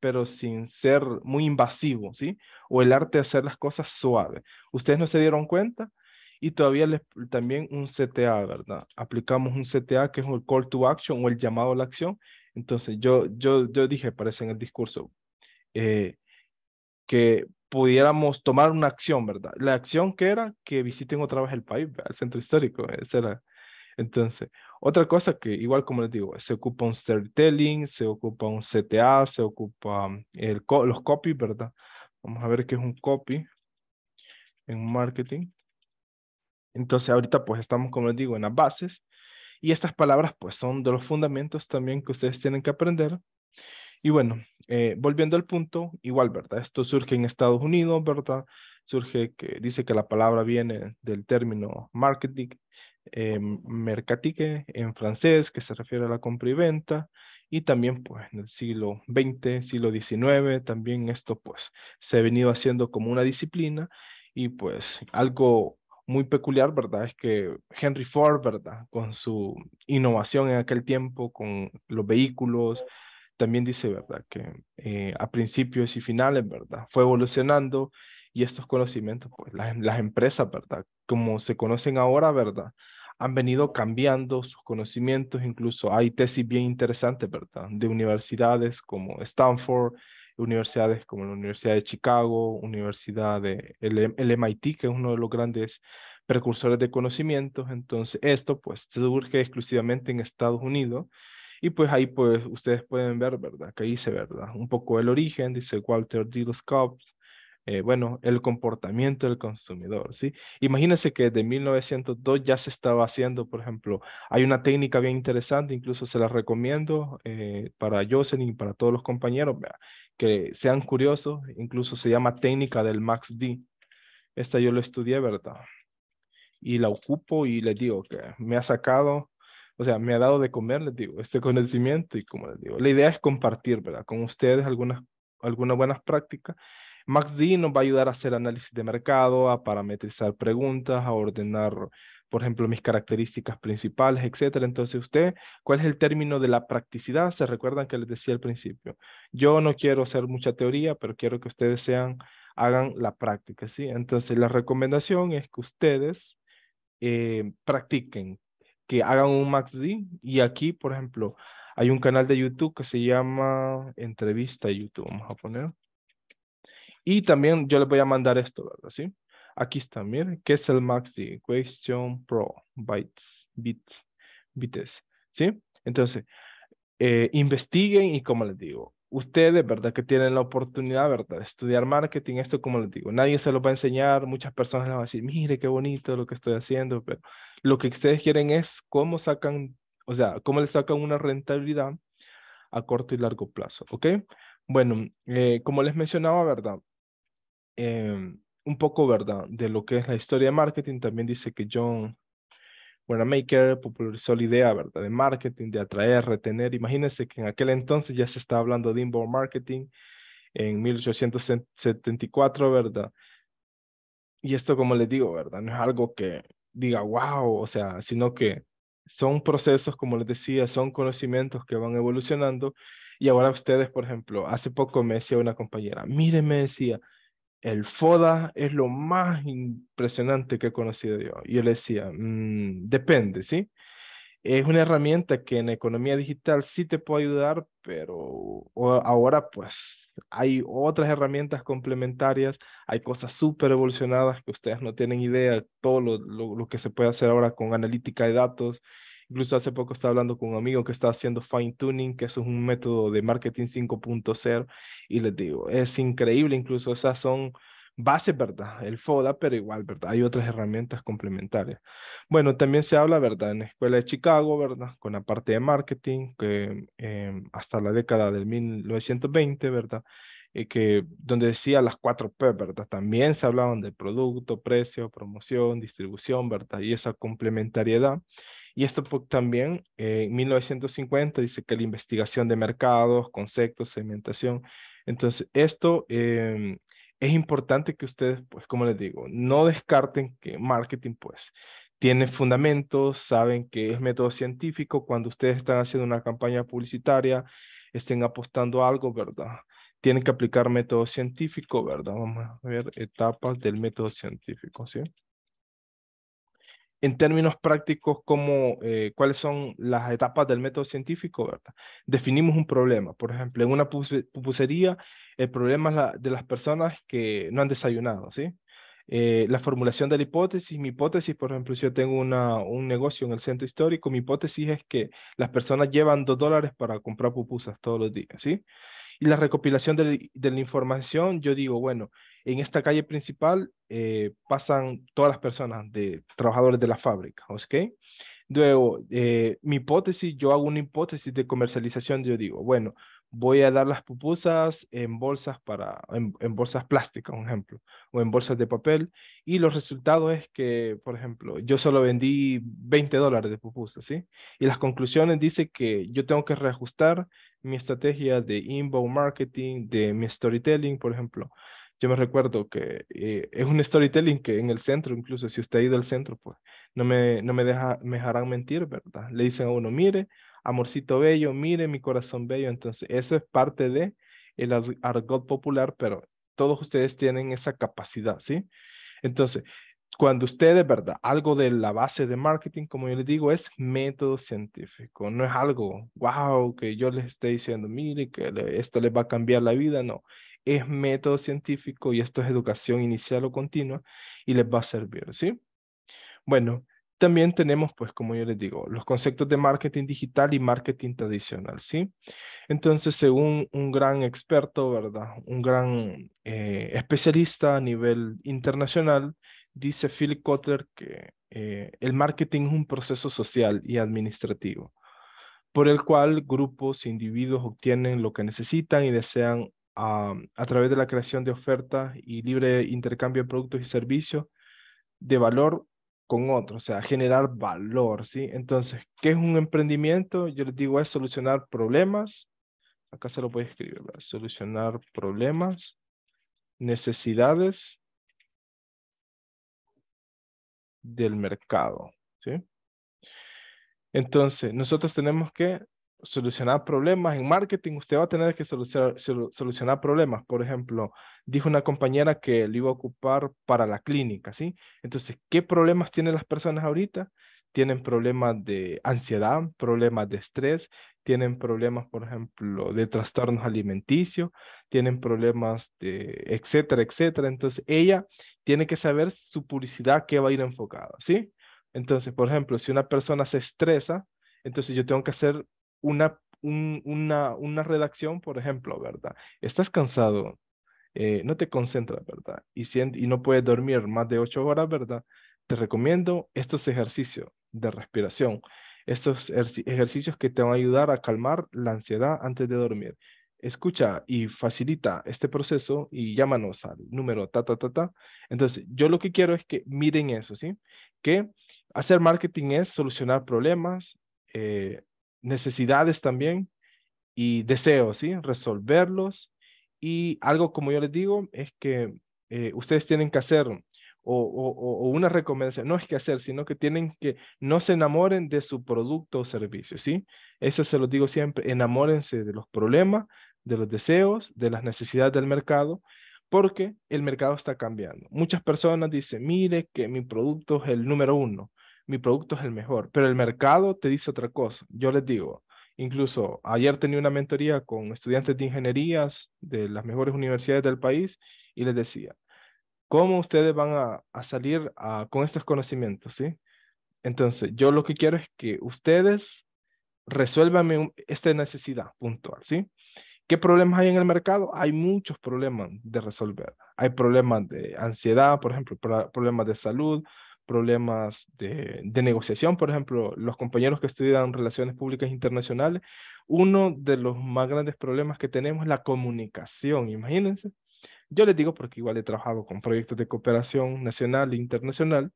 pero sin ser muy invasivo, ¿sí? O el arte de hacer las cosas suave. Ustedes no se dieron cuenta y todavía les, también un CTA, ¿verdad? Aplicamos un CTA que es un call to action o el llamado a la acción. Entonces yo, yo, yo dije, parece en el discurso, eh, que pudiéramos tomar una acción, ¿verdad? La acción que era que visiten otra vez el país, el centro histórico, Entonces, otra cosa que igual como les digo, se ocupa un storytelling, se ocupa un CTA, se ocupa mm, el, los copy, ¿verdad? Vamos a ver qué es un copy en marketing. Entonces, ahorita pues estamos, como les digo, en las bases. Y estas palabras pues son de los fundamentos también que ustedes tienen que aprender. Y bueno, eh, volviendo al punto, igual, ¿verdad? Esto surge en Estados Unidos, ¿verdad? Surge que dice que la palabra viene del término marketing, eh, mercatique en francés, que se refiere a la compra y venta, y también pues en el siglo XX, siglo XIX, también esto pues se ha venido haciendo como una disciplina y pues algo muy peculiar, ¿verdad? Es que Henry Ford, ¿verdad? Con su innovación en aquel tiempo, con los vehículos, también dice, ¿verdad? Que eh, a principios y finales, ¿verdad? Fue evolucionando y estos conocimientos, pues las, em, las empresas, ¿verdad? Como se conocen ahora, ¿verdad? han venido cambiando sus conocimientos, incluso hay tesis bien interesantes, ¿verdad? De universidades como Stanford, universidades como la Universidad de Chicago, Universidad de MIT, que es uno de los grandes precursores de conocimientos. Entonces, esto pues surge exclusivamente en Estados Unidos y pues ahí pues ustedes pueden ver, ¿verdad? Que dice, ¿verdad? Un poco el origen, dice Walter D. Scott, eh, bueno, el comportamiento del consumidor, ¿sí? Imagínense que de 1902 ya se estaba haciendo, por ejemplo, hay una técnica bien interesante, incluso se la recomiendo eh, para Jocelyn y para todos los compañeros, que sean curiosos, incluso se llama técnica del Max D. Esta yo lo estudié, ¿verdad? Y la ocupo y les digo que me ha sacado o sea, me ha dado de comer, les digo, este conocimiento y como les digo, la idea es compartir, ¿verdad? Con ustedes algunas, algunas buenas prácticas. Max D nos va a ayudar a hacer análisis de mercado, a parametrizar preguntas, a ordenar, por ejemplo, mis características principales, etcétera. Entonces, usted, ¿cuál es el término de la practicidad? Se recuerdan que les decía al principio. Yo no quiero hacer mucha teoría, pero quiero que ustedes sean, hagan la práctica, ¿sí? Entonces, la recomendación es que ustedes eh, practiquen, que hagan un MaxD. Y aquí, por ejemplo, hay un canal de YouTube que se llama Entrevista YouTube, vamos a poner. Y también yo les voy a mandar esto, ¿verdad? ¿Sí? Aquí está, miren, ¿qué es el MaxD? Question Pro, Bytes, Bits, bits ¿sí? Entonces, eh, investiguen y como les digo, ustedes, ¿verdad? Que tienen la oportunidad, ¿verdad? De estudiar marketing, esto como les digo, nadie se lo va a enseñar, muchas personas les van a decir, mire qué bonito lo que estoy haciendo, pero lo que ustedes quieren es cómo sacan, o sea, cómo les sacan una rentabilidad a corto y largo plazo, ¿ok? Bueno, eh, como les mencionaba, ¿verdad? Em, un poco, ¿verdad? De lo que es la historia de marketing, también dice que John Maker popularizó la idea, ¿verdad? De marketing, de atraer, retener. Imagínense que en aquel entonces ya se estaba hablando de inbound marketing en 1874, ¿verdad? Y esto, como les digo, ¿verdad? No es algo que diga, wow, o sea, sino que son procesos, como les decía, son conocimientos que van evolucionando. Y ahora ustedes, por ejemplo, hace poco me decía una compañera, mire, me decía, el FODA es lo más impresionante que he conocido yo. Y le decía, mm, depende, ¿sí? Es una herramienta que en economía digital sí te puede ayudar, pero ahora pues hay otras herramientas complementarias, hay cosas súper evolucionadas que ustedes no tienen idea, todo lo, lo, lo que se puede hacer ahora con analítica de datos Incluso hace poco estaba hablando con un amigo que está haciendo fine tuning, que eso es un método de marketing 5.0, y les digo, es increíble, incluso esas son bases, ¿verdad? El FODA, pero igual, ¿verdad? Hay otras herramientas complementarias. Bueno, también se habla, ¿verdad? En la Escuela de Chicago, ¿verdad? Con la parte de marketing, que eh, hasta la década del 1920, ¿verdad? Eh, que, donde decía las cuatro P, ¿verdad? También se hablaban de producto, precio, promoción, distribución, ¿verdad? Y esa complementariedad. Y esto también, eh, en 1950, dice que la investigación de mercados, conceptos, segmentación. Entonces, esto em, es importante que ustedes, pues, como les digo, no descarten que marketing, pues, tiene fundamentos, saben que es método científico. Cuando ustedes están haciendo una campaña publicitaria, estén apostando algo, ¿verdad? Tienen que aplicar método científico, ¿verdad? Vamos a ver etapas del método científico, ¿sí? en términos prácticos como eh, cuáles son las etapas del método científico, Definimos un problema. Por ejemplo, en una pupusería, el problema es de las personas que no han desayunado, ¿sí? Eh, la formulación de la hipótesis, mi hipótesis, por ejemplo, si yo tengo una, un negocio en el centro histórico, mi hipótesis es que las personas llevan dos dólares para comprar pupusas todos los días, ¿sí? Y la recopilación de, la información, yo digo, bueno, en esta calle principal eh, pasan todas las personas, de trabajadores de la fábrica, ¿ok? Luego, eh, mi hipótesis, yo hago una hipótesis de comercialización, yo digo, bueno, voy a dar las pupusas en bolsas para, en, bolsas plásticas, un ejemplo, o en bolsas de papel, y los resultados es que, por ejemplo, yo solo vendí 20 dólares de pupusas, ¿sí? Y las conclusiones dice que yo tengo que reajustar mi estrategia de inbound marketing, de mi storytelling, por ejemplo. Yo me recuerdo que eh, es un storytelling que en el centro, incluso si usted ha ido al centro, pues no me, no me, deja, me dejarán mentir, ¿verdad? Le dicen a uno, mire, amorcito bello, mire mi corazón bello. Entonces, eso es parte de el argot popular, pero todos ustedes tienen esa capacidad, ¿sí? Entonces, cuando ustedes, ¿verdad? Algo de la base de marketing, como yo les digo, es método científico. No es algo, wow, que yo les esté diciendo, mire, que esto les va a cambiar la vida. No, es método científico y esto es educación inicial o continua y les va a servir, ¿sí? Bueno, también tenemos, pues, como yo les digo, los conceptos de marketing digital y marketing tradicional, ¿sí? Entonces, según un gran experto, ¿verdad? Un gran eh, especialista a nivel internacional, dice Phil Kotler que eh, el marketing es un proceso social y administrativo por el cual grupos e individuos obtienen lo que necesitan y desean ah, a, través de la creación de ofertas y libre intercambio de productos y servicios de valor con otros, o sea, generar valor, ¿sí? Entonces, ¿qué es un emprendimiento? Yo les digo, es solucionar problemas, acá se lo voy a escribir, solucionar problemas, necesidades del mercado. ¿sí? Entonces, nosotros tenemos que solucionar problemas. En marketing usted va a tener que solucionar, problemas. Por ejemplo, dijo una compañera que le iba a ocupar para la clínica, ¿sí? Entonces, ¿qué problemas tienen las personas ahorita? Tienen problemas de ansiedad, problemas de estrés, tienen problemas, por ejemplo, de trastornos alimenticios, tienen problemas de etcétera, etcétera. Entonces, ella tiene que saber su publicidad qué va a ir enfocada, ¿sí? Entonces, por ejemplo, si una persona se estresa, entonces yo tengo que hacer una, una, redacción, por ejemplo, ¿verdad? Estás cansado, eh, no te concentras, ¿verdad? Y, y no puedes dormir más de ocho horas, ¿verdad? Te recomiendo estos ejercicios de respiración. Estos ejercicios que te van a ayudar a calmar la ansiedad antes de dormir. Escucha y facilita este proceso y llámanos al número ta, ta, ta, ta. Entonces, yo lo que quiero es que miren eso, ¿sí? Que hacer marketing es solucionar problemas, eh, necesidades también y deseos, ¿sí? Resolverlos. Y algo como yo les digo es que eh, ustedes tienen que hacer o, una recomendación, no es que hacer, sino que tienen que, no se enamoren de su producto o servicio, ¿sí? Eso se lo digo siempre, enamórense de los problemas, de los deseos, de las necesidades del mercado, porque el mercado está cambiando. Muchas personas dicen, mire que mi producto es el número uno, mi producto es el mejor, pero el mercado te dice otra cosa. Yo les digo, incluso ayer tenía una mentoría con estudiantes de ingenierías de las mejores universidades del país y les decía, cómo ustedes van a, salir con estos conocimientos, ¿sí? Entonces, yo lo que quiero es que ustedes resuelvan esta necesidad puntual, ¿sí? ¿Qué problemas hay en el mercado? Hay muchos problemas de resolver. Hay problemas de ansiedad, por ejemplo, problemas de salud, problemas de, de, negociación. Por ejemplo, los compañeros que estudian relaciones públicas internacionales, uno de los más grandes problemas que tenemos es la comunicación, imagínense. Yo les digo porque igual he trabajado con proyectos de cooperación nacional e internacional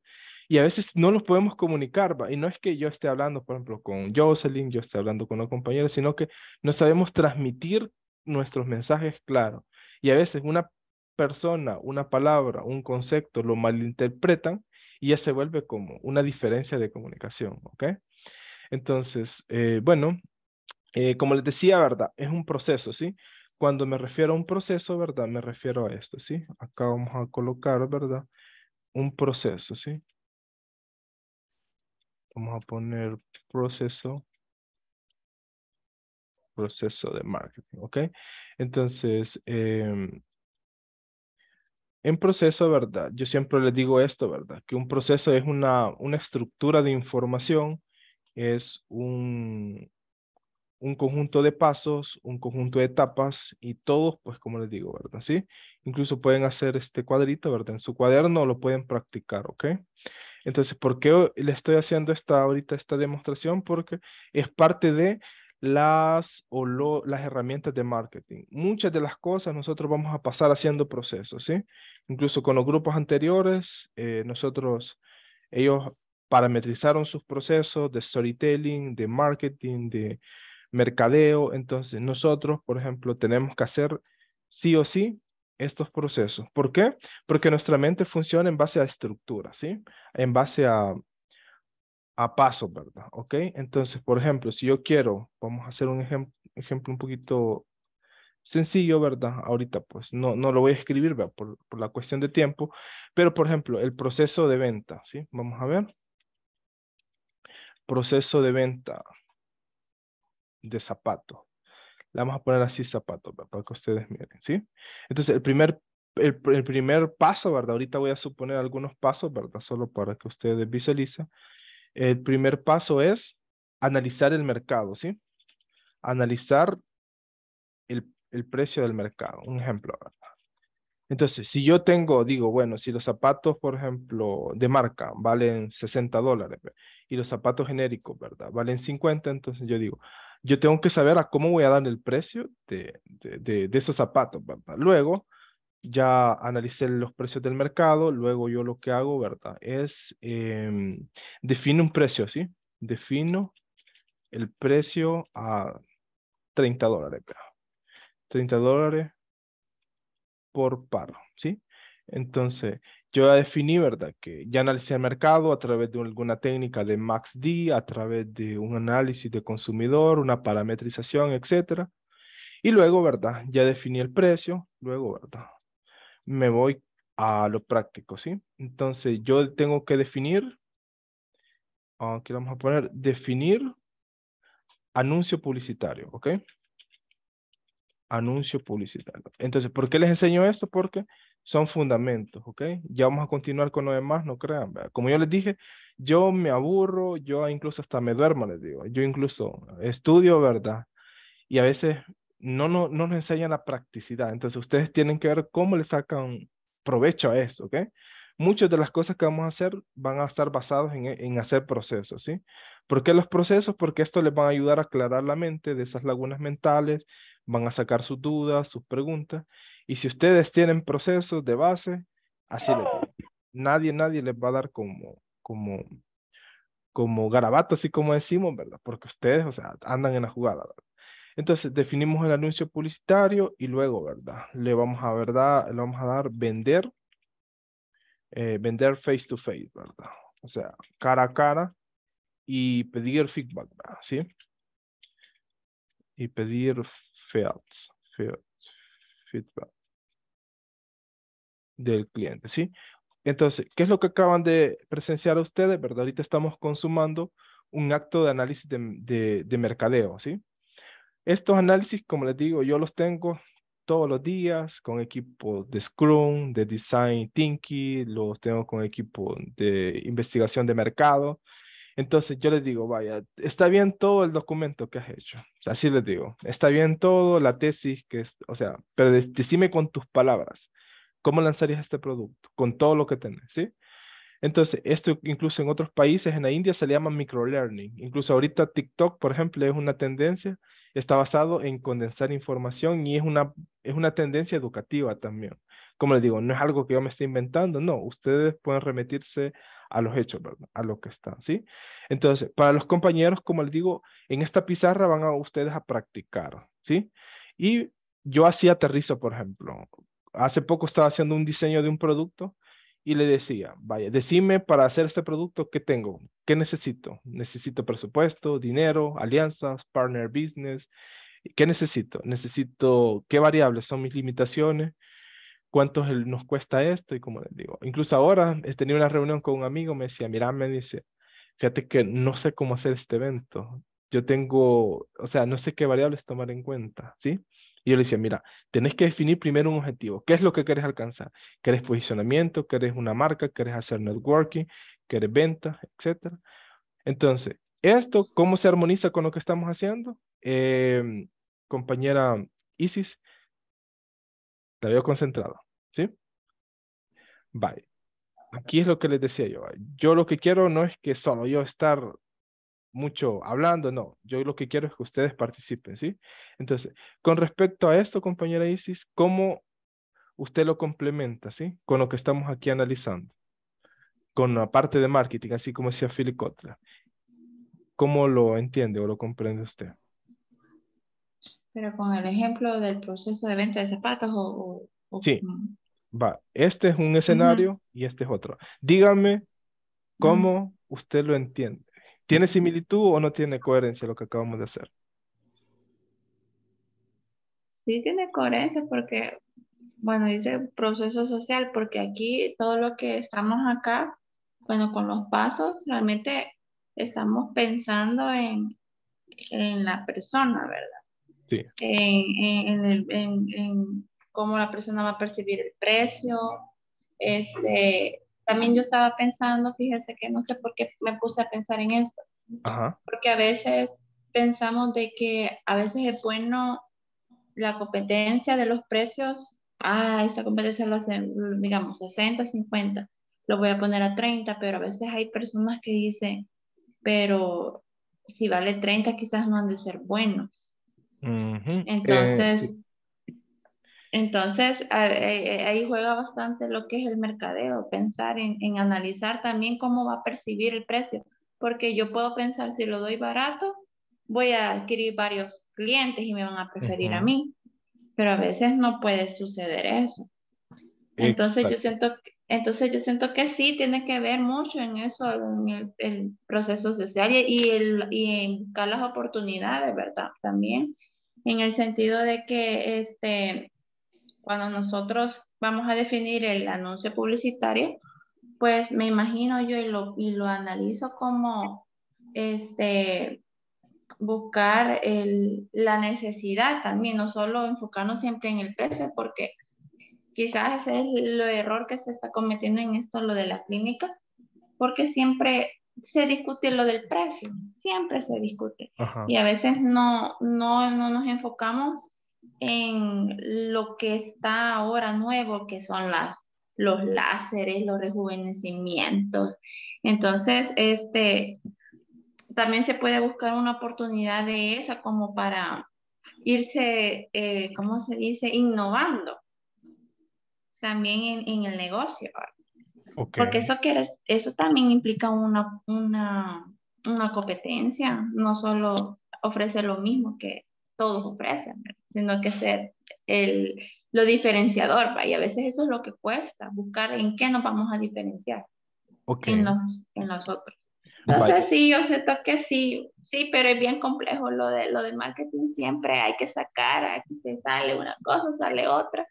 y a veces no los podemos comunicar, y no es que yo esté hablando, por ejemplo, con Jocelyn, yo esté hablando con los compañeros, sino que no sabemos transmitir nuestros mensajes claro Y a veces una persona, una palabra, un concepto lo malinterpretan y ya se vuelve como una diferencia de comunicación, ¿ok? Entonces, eh, bueno, eh, como les decía, ¿verdad? Es un proceso, ¿sí? Cuando me refiero a un proceso, ¿verdad? Me refiero a esto, ¿sí? Acá vamos a colocar, ¿verdad? Un proceso, ¿sí? Vamos a poner proceso. Proceso de marketing, ¿ok? Entonces, em, en proceso, ¿verdad? Yo siempre les digo esto, ¿verdad? Que un proceso es una estructura de información, es un, un conjunto de pasos, un conjunto de etapas y todos, pues como les digo, ¿verdad? ¿Sí? Incluso pueden hacer este cuadrito, ¿verdad? En su cuaderno lo pueden practicar, ¿ok? Entonces, ¿por qué le estoy haciendo esta, ahorita esta demostración? Porque es parte de las, o las herramientas de marketing. Muchas de las cosas nosotros vamos a pasar haciendo procesos, ¿sí? Incluso con los grupos anteriores, eh, nosotros, ellos parametrizaron sus procesos de storytelling, de marketing, de mercadeo. Entonces, nosotros, por ejemplo, tenemos que hacer sí o sí estos procesos. ¿Por qué? Porque nuestra mente funciona en base a estructuras, ¿sí? En base a, a pasos, ¿verdad? ¿Ok? Entonces, por ejemplo, si yo quiero, vamos a hacer un ejemplo un poquito sencillo, ¿verdad? Ahorita, pues, no, no lo voy a escribir, Por, por la cuestión de tiempo, pero, por ejemplo, el proceso de venta, ¿sí? Vamos a ver. Proceso de venta de zapato. La vamos a poner así zapato, para que ustedes miren, ¿sí? Entonces, el primer, el, primer paso, ¿verdad? Ahorita voy a suponer algunos pasos, ¿verdad? Solo para que ustedes visualicen. El primer paso es analizar el mercado, ¿sí? Analizar el, el precio del mercado. Un ejemplo, ¿verdad? Entonces, si yo tengo, digo, bueno, si los zapatos, por ejemplo, de marca valen 60 dólares y los zapatos genéricos, ¿verdad? Valen 50, entonces yo digo, yo tengo que saber a cómo voy a dar el precio de, esos zapatos. Luego, ya analicé los precios del mercado, luego yo lo que hago, ¿verdad? Es em, defino un precio, ¿sí? Defino el precio a 30 dólares, 30 dólares por par, ¿sí? Entonces, yo ya definí, ¿verdad? Que ya analicé el mercado a través de alguna técnica de MAXD, a través de un análisis de consumidor, una parametrización, etc. Y luego, ¿verdad? Ya definí el precio, luego, ¿verdad? Me voy a lo práctico, ¿sí? Entonces, yo tengo que definir, aquí vamos a poner, definir anuncio publicitario, ¿ok? Anuncio publicitario. Entonces, ¿por qué les enseño esto? Porque son fundamentos, ¿ok? Ya vamos a continuar con lo demás, no crean. ¿verdad? Como yo les dije, yo me aburro, yo incluso hasta me duermo, les digo. Yo incluso estudio, ¿verdad? Y a veces no, no, no nos enseñan la practicidad. Entonces ustedes tienen que ver cómo le sacan provecho a eso, ¿ok? Muchas de las cosas que vamos a hacer van a estar basadas en, hacer procesos, ¿sí? ¿Por qué los procesos? Porque esto les va a ayudar a aclarar la mente de esas lagunas mentales, van a sacar sus dudas, sus preguntas y si ustedes tienen procesos de base, así les nadie, nadie les va a dar como, como, como garabato, así como decimos, ¿verdad? Porque ustedes, o sea, andan en la jugada, ¿verdad? Entonces definimos el anuncio publicitario y luego, ¿verdad? Le vamos a, ¿verdad? Le vamos a dar vender, eh, vender face to face, ¿verdad? O sea, cara a cara y pedir feedback, ¿verdad? ¿sí? Y pedir fields feedback del cliente, ¿sí? Entonces, ¿qué es lo que acaban de presenciar ustedes, verdad? Ahorita estamos consumando un acto de análisis de, de, de, mercadeo, ¿sí? Estos análisis, como les digo, yo los tengo todos los días con equipos de Scrum, de Design Thinking, los tengo con equipo de investigación de mercado. Entonces yo les digo, vaya, está bien todo el documento que has hecho. Así les digo, está bien todo, la tesis que es, o sea, pero decime con tus palabras, ¿Cómo lanzarías este producto? Con todo lo que tenés, ¿sí? Entonces, esto incluso en otros países, en la India se le llama microlearning. Incluso ahorita TikTok, por ejemplo, es una tendencia, está basado en condensar información y es una, es una tendencia educativa también. Como les digo, no es algo que yo me esté inventando, no, ustedes pueden remitirse a los hechos, ¿verdad? A lo que está, ¿sí? Entonces, para los compañeros, como les digo, en esta pizarra van a ustedes a practicar, ¿sí? Y yo así aterrizo, por ejemplo hace poco estaba haciendo un diseño de un producto y le decía, vaya, decime para hacer este producto qué tengo, qué necesito. Necesito presupuesto, dinero, alianzas, partner business. ¿Qué necesito? Necesito qué variables son mis limitaciones, cuánto nos cuesta esto y como les digo. Incluso ahora he tenido una reunión con un amigo, me decía, mira, me dice, fíjate que no sé cómo hacer este evento. Yo tengo, o sea, no sé qué variables tomar en cuenta, ¿sí? Y yo le decía, mira, tenés que definir primero un objetivo. ¿Qué es lo que querés alcanzar? ¿Querés posicionamiento? ¿Querés una marca? ¿Querés hacer networking? ¿Querés ventas? Etcétera. Entonces, ¿esto cómo se armoniza con lo que estamos haciendo? Em, compañera Isis, la veo concentrado, ¿sí? vale Aquí es lo que les decía yo. Yo lo que quiero no es que solo yo estar mucho hablando, no, yo lo que quiero es que ustedes participen, ¿sí? Entonces, con respecto a esto, compañera Isis, ¿cómo usted lo complementa, ¿sí? Con lo que estamos aquí analizando, con la parte de marketing, así como decía Philip Kotler. ¿Cómo lo entiende o lo comprende usted? Pero con el ejemplo del proceso de venta de zapatos o... sí, va, este es un escenario y este es otro. Dígame cómo usted lo entiende. ¿Tiene similitud o no tiene coherencia lo que acabamos de hacer? Sí tiene coherencia porque, bueno, dice proceso social, porque aquí todo lo que estamos acá, bueno, con los pasos, realmente estamos pensando en, en la persona, ¿verdad? Sí. En, en, el, en, cómo la persona va a percibir el precio, este, también yo estaba pensando, fíjese que no sé por qué me puse a pensar en esto, porque a veces pensamos de que a veces es bueno la competencia de los precios, ah, esta competencia lo hacen, digamos, 60, 50, lo voy a poner a 30, pero a veces hay personas que dicen, pero si vale 30 quizás no han de ser buenos. Eh, Entonces, entonces, eh, eh, ahí juega bastante lo que es el mercadeo, pensar en, analizar también cómo va a percibir el precio, porque yo puedo pensar si lo doy barato, voy a adquirir varios clientes y me van a preferir a mí, pero a veces no puede suceder eso. Entonces yo, siento, entonces yo siento que sí, tiene que ver mucho en eso, en el, proceso social y, el, y en buscar las oportunidades, ¿verdad? También en el sentido de que este, cuando nosotros vamos a definir el anuncio publicitario, pues me imagino yo y lo, y lo analizo como este, buscar la necesidad también, no solo enfocarnos siempre en el precio, porque quizás ese es el error que se está cometiendo en esto, lo de las clínicas, porque siempre se discute lo del precio, siempre se discute. Y a veces no, no, no nos enfocamos en lo que está ahora nuevo, que son los láseres, los rejuvenecimientos. Entonces, este, también se puede buscar una oportunidad de esa como para irse, eh, ¿cómo se dice?, innovando también en, el negocio. Porque eso, que, eso también implica una, una, competencia, no solo ofrece lo mismo que todos ofrecen, sino que ser el, lo diferenciador, y a veces eso es lo que cuesta, buscar en qué nos vamos a diferenciar en, los, en los otros. Entonces sí, yo sé que sí, sí, pero es bien complejo lo de, lo de marketing, siempre hay que sacar, aquí se sale una cosa, sale otra,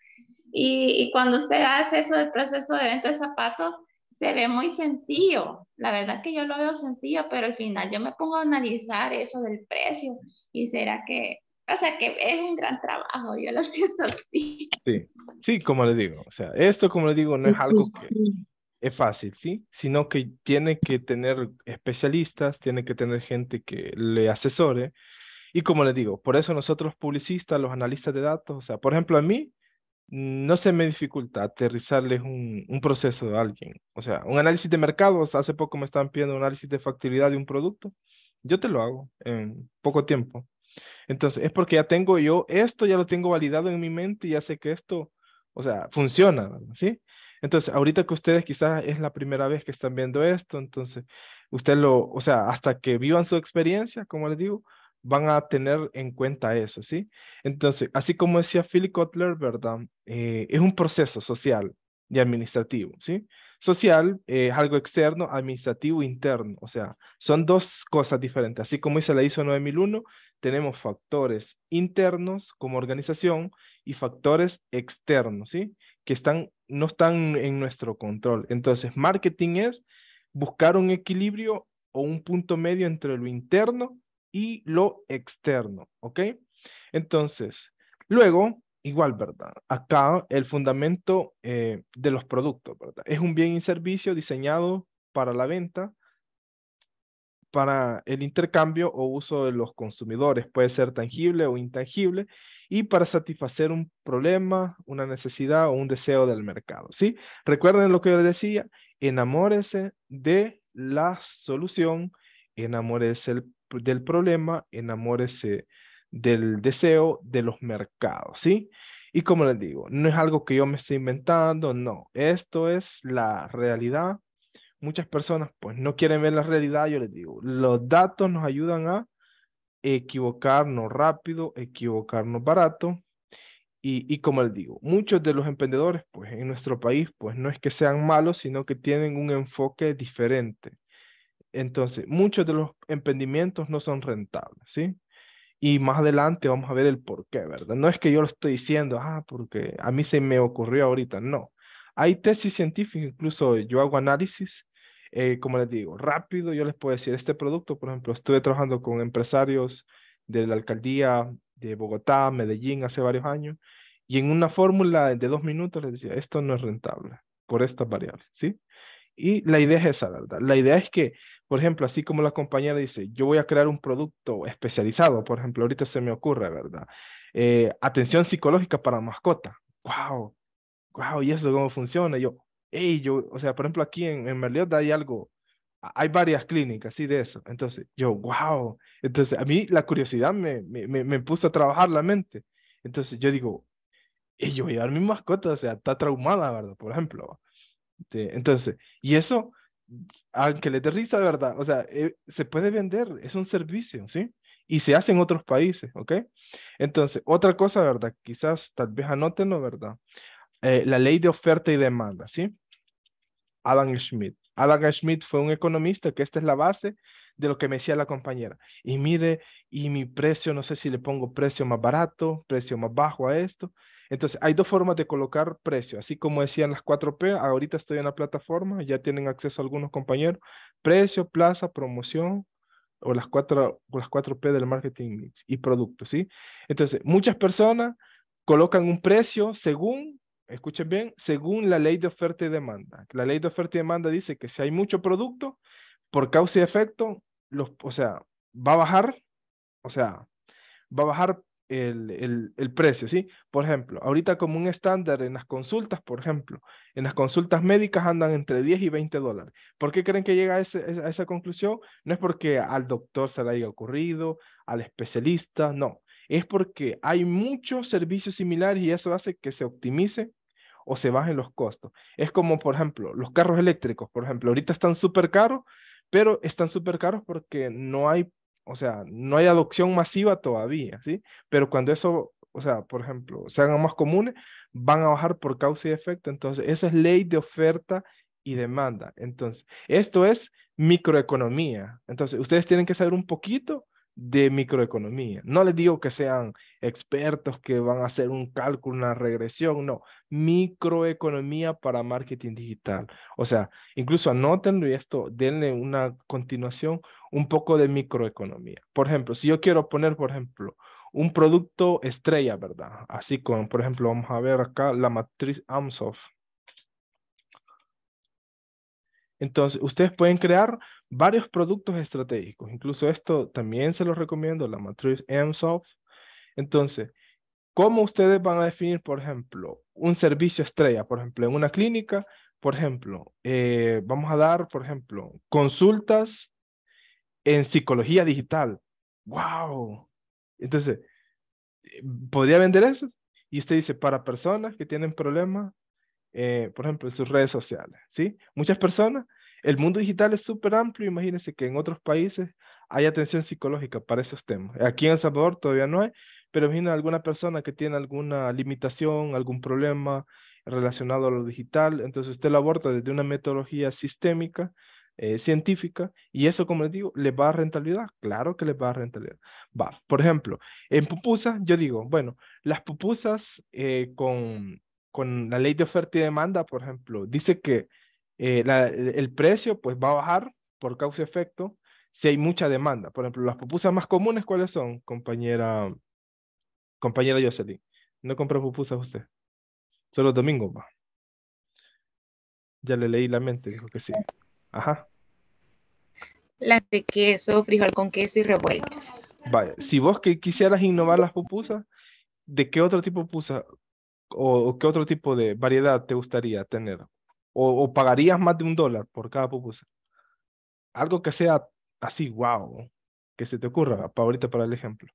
y, y cuando usted hace eso del proceso de venta de zapatos, se ve muy sencillo. La verdad que yo lo veo sencillo, pero al final yo me pongo a analizar eso del precio y será que o sea que es un gran trabajo, yo lo siento así. Sí, sí, como les digo, o sea, esto como les digo no es algo que es fácil, ¿sí? Sino que tiene que tener especialistas, tiene que tener gente que le asesore. Y como les digo, por eso nosotros publicistas, los analistas de datos, o sea, por ejemplo, a mí no se me dificulta aterrizarles un, un proceso de alguien. O sea, un análisis de mercados, hace poco me estaban pidiendo un análisis de factibilidad de un producto, yo te lo hago en poco tiempo. Entonces, es porque ya tengo yo esto, ya lo tengo validado en mi mente y ya sé que esto, o sea, funciona, ¿sí? Entonces, ahorita que ustedes quizás es la primera vez que están viendo esto, entonces, usted lo, o sea, hasta que vivan su experiencia, como les digo, van a tener en cuenta eso, ¿sí? Entonces, así como decía Philip Kotler, ¿verdad? Eh, es un proceso social y administrativo, ¿sí? Social eh, es algo externo, administrativo, interno. O sea, son dos cosas diferentes. Así como dice la ISO 9001, tenemos factores internos como organización y factores externos, ¿sí? Que están, no están en nuestro control. Entonces, marketing es buscar un equilibrio o un punto medio entre lo interno y lo externo, ¿ok? Entonces, luego igual, ¿verdad? Acá el fundamento eh, de los productos, ¿verdad? Es un bien y servicio diseñado para la venta, para el intercambio o uso de los consumidores. Puede ser tangible o intangible y para satisfacer un problema, una necesidad o un deseo del mercado, ¿sí? Recuerden lo que yo les decía, enamórese de la solución, enamórese del problema, enamórese del deseo de los mercados, ¿sí? Y como les digo, no es algo que yo me estoy inventando, no, esto es la realidad. Muchas personas pues no quieren ver la realidad, yo les digo, los datos nos ayudan a equivocarnos rápido, equivocarnos barato. Y, y como les digo, muchos de los emprendedores pues en nuestro país pues no es que sean malos, sino que tienen un enfoque diferente. Entonces, muchos de los emprendimientos no son rentables, ¿sí? Y más adelante vamos a ver el por qué, ¿verdad? No es que yo lo estoy diciendo, ah, porque a mí se me ocurrió ahorita, no. Hay tesis científicas, incluso yo hago análisis, eh, como les digo, rápido, yo les puedo decir, este producto, por ejemplo, estuve trabajando con empresarios de la alcaldía de Bogotá, Medellín, hace varios años, y en una fórmula de dos minutos les decía, esto no es rentable por estas variables, ¿sí? Y la idea es esa, ¿verdad? La idea es que por ejemplo, así como la compañía dice, yo voy a crear un producto especializado, por ejemplo, ahorita se me ocurre, ¿verdad? Eh, atención psicológica para mascota. ¡Wow! ¡Wow! ¿Y eso cómo funciona? yo, hey, yo, o sea, por ejemplo, aquí en, en Merliot hay algo, hay varias clínicas, sí, de eso. Entonces, yo, wow. Entonces, a mí la curiosidad me, me, me, puso a trabajar la mente. Entonces, yo digo, y yo voy a llevar mi mascota, o sea, está traumada, ¿verdad? Por ejemplo. Entonces, y eso aunque le dé risa, ¿verdad? O sea, eh, se puede vender, es un servicio, ¿sí? Y se hace en otros países, ¿ok? Entonces, otra cosa, ¿verdad? Quizás, tal vez anótenlo, ¿verdad? Eh, la ley de oferta y demanda, ¿sí? Adam Schmidt. Adam Schmidt fue un economista que esta es la base de lo que me decía la compañera. Y mire, y mi precio, no sé si le pongo precio más barato, precio más bajo a esto. Entonces, hay dos formas de colocar precio. Así como decían las 4P, ahorita estoy en la plataforma, ya tienen acceso algunos compañeros. Precio, plaza, promoción, o las 4, las 4P del marketing y producto, ¿sí? Entonces, muchas personas colocan un precio según, escuchen bien, según la ley de oferta y demanda. La ley de oferta y demanda dice que si hay mucho producto, por causa y efecto, o sea, va a bajar, o sea, va a bajar el, precio, ¿sí? Por ejemplo, ahorita como un estándar en las consultas, por ejemplo, en las consultas médicas andan entre 10 y 20 dólares. ¿Por qué creen que llega a, a esa conclusión? No es porque al doctor se le haya ocurrido, al especialista, no. Es porque hay muchos servicios similares y eso hace que se optimice o se bajen los costos. Es como, por ejemplo, los carros eléctricos, por ejemplo, ahorita están súper caros pero están súper caros porque no hay, o sea, no hay adopción masiva todavía, ¿sí? Pero cuando eso, o sea, por ejemplo, se hagan más comunes, van a bajar por causa y efecto. Entonces, esa es ley de oferta y demanda. Entonces, esto es microeconomía. Entonces, ustedes tienen que saber un poquito de microeconomía. No les digo que sean expertos que van a hacer un cálculo, una regresión, no. Microeconomía para marketing digital. O sea, incluso anótenlo y esto, denle una continuación, un poco de microeconomía. Por ejemplo, si yo quiero poner, por ejemplo, un producto estrella, ¿verdad? Así como, por ejemplo, vamos a ver acá la matriz AMSOF. Entonces, ustedes pueden crear varios productos estratégicos. Incluso esto también se los recomiendo, la matriz MSOFT. Entonces, ¿cómo ustedes van a definir, por ejemplo, un servicio estrella? Por ejemplo, en una clínica, por ejemplo, eh, vamos a dar, por ejemplo, consultas en psicología digital. ¡Wow! Entonces, ¿podría vender eso? Y usted dice, para personas que tienen problemas, eh, por ejemplo, en sus redes sociales, ¿sí? Muchas personas el mundo digital es súper amplio, imagínense que en otros países hay atención psicológica para esos temas. Aquí en El Salvador todavía no hay, pero imagina alguna persona que tiene alguna limitación, algún problema relacionado a lo digital, entonces usted lo aborda desde una metodología sistémica, eh, científica, y eso, como les digo, ¿le va a rentabilidad? Claro que le va a rentabilidad. Va, por ejemplo, en pupusas, yo digo, bueno, las pupusas eh, con, con la ley de oferta y demanda, por ejemplo, dice que eh, el precio pues va a bajar por causa y efecto si hay mucha demanda. Por ejemplo, las pupusas más comunes, ¿cuáles son, compañera, compañera Jocelyn? ¿No compra pupusas usted? Solo domingo va. Ya le leí la mente, dijo que sí. Ajá. Las de queso, frijol con queso y revueltas. Vaya, si vos que quisieras innovar las pupusas, ¿de qué otro tipo de pupusa o qué otro tipo de variedad te gustaría tener? o, pagarías más de un dólar por cada pupusa. Algo que sea así, wow, que se te ocurra, ahorita para el ejemplo.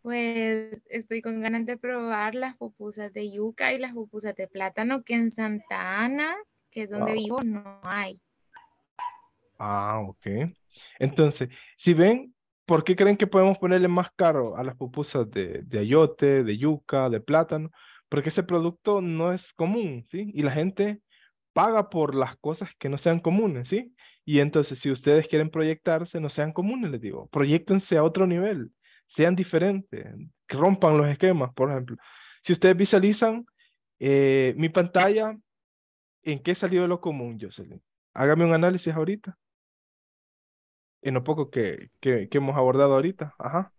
Pues estoy con ganas de probar las pupusas de yuca y las pupusas de plátano que en Santa Ana, que es donde vivo, no hay. Ah, ok. Entonces, si ven, ¿por qué creen que podemos ponerle más caro a las pupusas de, de ayote, de yuca, de plátano? porque ese producto no es común, ¿sí? Y la gente paga por las cosas que no sean comunes, ¿sí? Y entonces, si ustedes quieren proyectarse, no sean comunes, les digo, proyectense a otro nivel, sean diferentes, rompan los esquemas, por ejemplo. Si ustedes visualizan eh, mi pantalla, ¿en qué salió de lo común, Jocelyn? Hágame un análisis ahorita. En lo poco que, que hemos abordado ahorita. Ajá.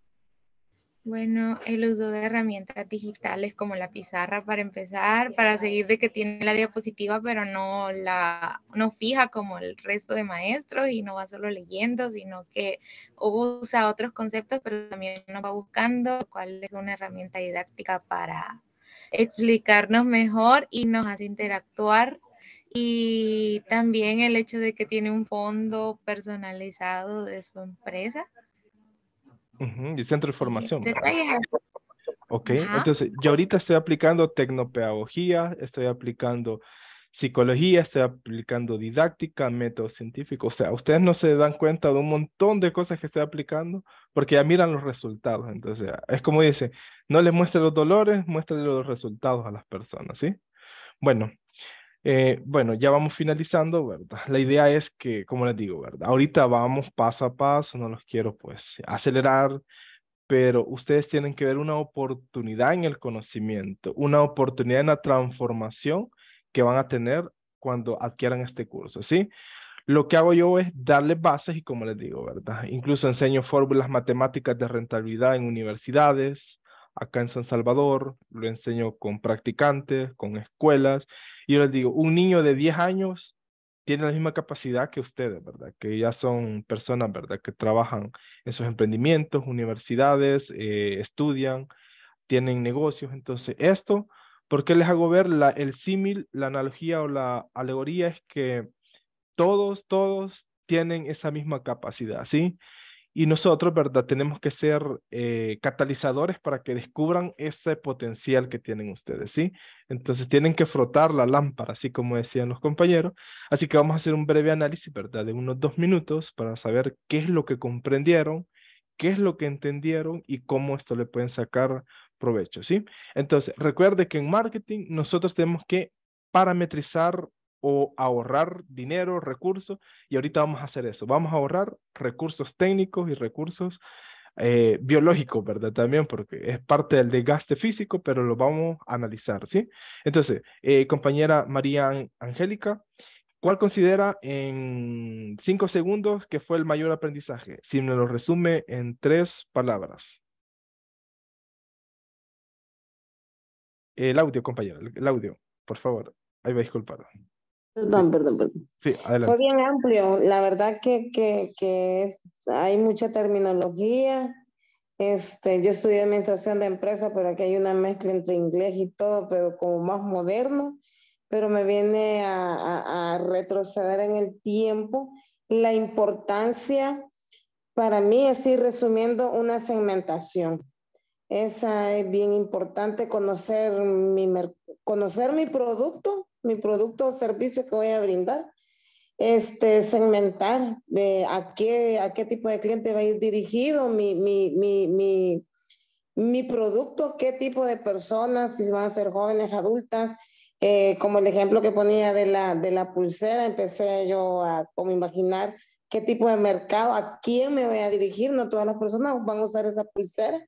Bueno, el uso de herramientas digitales como la pizarra para empezar, para seguir de que tiene la diapositiva, pero no la no fija como el resto de maestros y no va solo leyendo, sino que usa otros conceptos, pero también nos va buscando cuál es una herramienta didáctica para explicarnos mejor y nos hace interactuar y también el hecho de que tiene un fondo personalizado de su empresa y centro de formación. Ok, entonces yo ahorita estoy aplicando tecnopedagogía, estoy aplicando psicología, estoy aplicando didáctica, método científico. O sea, ustedes no se dan cuenta de un montón de cosas que estoy aplicando porque ya miran los resultados. Entonces, es como dice, no les muestre los dolores, muestre los resultados a las personas, ¿sí? Bueno, eh, bueno, ya vamos finalizando, ¿verdad? La idea es que, como les digo, ¿verdad? Ahorita vamos paso a paso, no los quiero pues acelerar, pero ustedes tienen que ver una oportunidad en el conocimiento, una oportunidad en la transformación que van a tener cuando adquieran este curso, ¿sí? Lo que hago yo es darle bases y como les digo, ¿verdad? Incluso enseño fórmulas matemáticas de rentabilidad en universidades, acá en San Salvador, lo enseño con practicantes, con escuelas, y yo les digo, un niño de 10 años tiene la misma capacidad que ustedes, ¿verdad? Que ya son personas, ¿verdad? Que trabajan en sus emprendimientos, universidades, eh, estudian, tienen negocios. Entonces, esto, ¿por qué les hago ver la, el símil, la analogía o la alegoría? Es que todos, todos tienen esa misma capacidad, ¿sí? Y nosotros, ¿verdad? Tenemos que ser eh, catalizadores para que descubran ese potencial que tienen ustedes, ¿sí? Entonces tienen que frotar la lámpara, así como decían los compañeros. Así que vamos a hacer un breve análisis, ¿verdad? De unos dos minutos para saber qué es lo que comprendieron, qué es lo que entendieron y cómo esto le pueden sacar provecho, ¿sí? Entonces, recuerde que en marketing nosotros tenemos que parametrizar o ahorrar dinero, recursos, y ahorita vamos a hacer eso. Vamos a ahorrar recursos técnicos y recursos eh, biológicos, ¿verdad? También porque es parte del desgaste físico, pero lo vamos a analizar, ¿sí? Entonces, eh, compañera María Angélica, ¿cuál considera en cinco segundos que fue el mayor aprendizaje? Si me lo resume en tres palabras. El audio, compañero, el audio, por favor. Ahí va Perdón, perdón, perdón. Sí, Fue bien amplio. La verdad que, que, que hay mucha terminología. Este, yo estudié administración de empresa, pero aquí hay una mezcla entre inglés y todo, pero como más moderno. Pero me viene a, a, retroceder en el tiempo la importancia, para mí, es ir resumiendo una segmentación. Esa es bien importante, conocer mi, conocer mi producto mi producto o servicio que voy a brindar. Este, segmentar de a, qué, a qué tipo de cliente va a ir dirigido mi, mi, mi, mi, mi producto, qué tipo de personas, si van a ser jóvenes, adultas, eh, como el ejemplo que ponía de la, de la pulsera, empecé yo a como imaginar qué tipo de mercado, a quién me voy a dirigir, no todas las personas van a usar esa pulsera,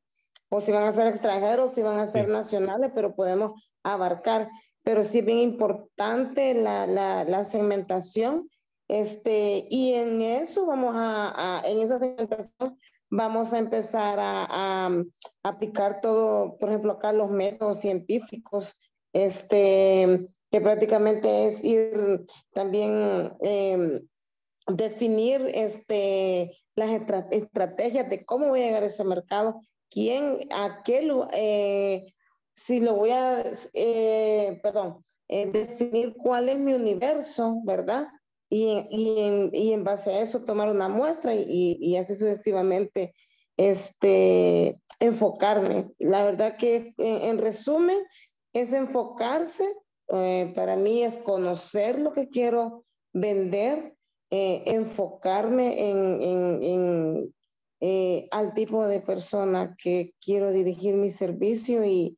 o si van a ser extranjeros, si van a ser nacionales, pero podemos abarcar pero sí es bien importante la, la, segmentación. Este, y en eso vamos a, en esa segmentación vamos a empezar a, mm, aplicar todo, por ejemplo, acá los métodos científicos, este, que prácticamente es ir también em, definir este, las estrategias de cómo voy a llegar a ese mercado, quién, a qué eh, si lo voy a, eh, perdón, eh, definir cuál es mi universo, ¿verdad? Y, y, en, y, en, base a eso tomar una muestra y, y así sucesivamente este, enfocarme. La verdad que eh, en, resumen es enfocarse, para mí es conocer lo que quiero vender, enfocarme en, en, en al tipo de persona que quiero dirigir mi servicio y,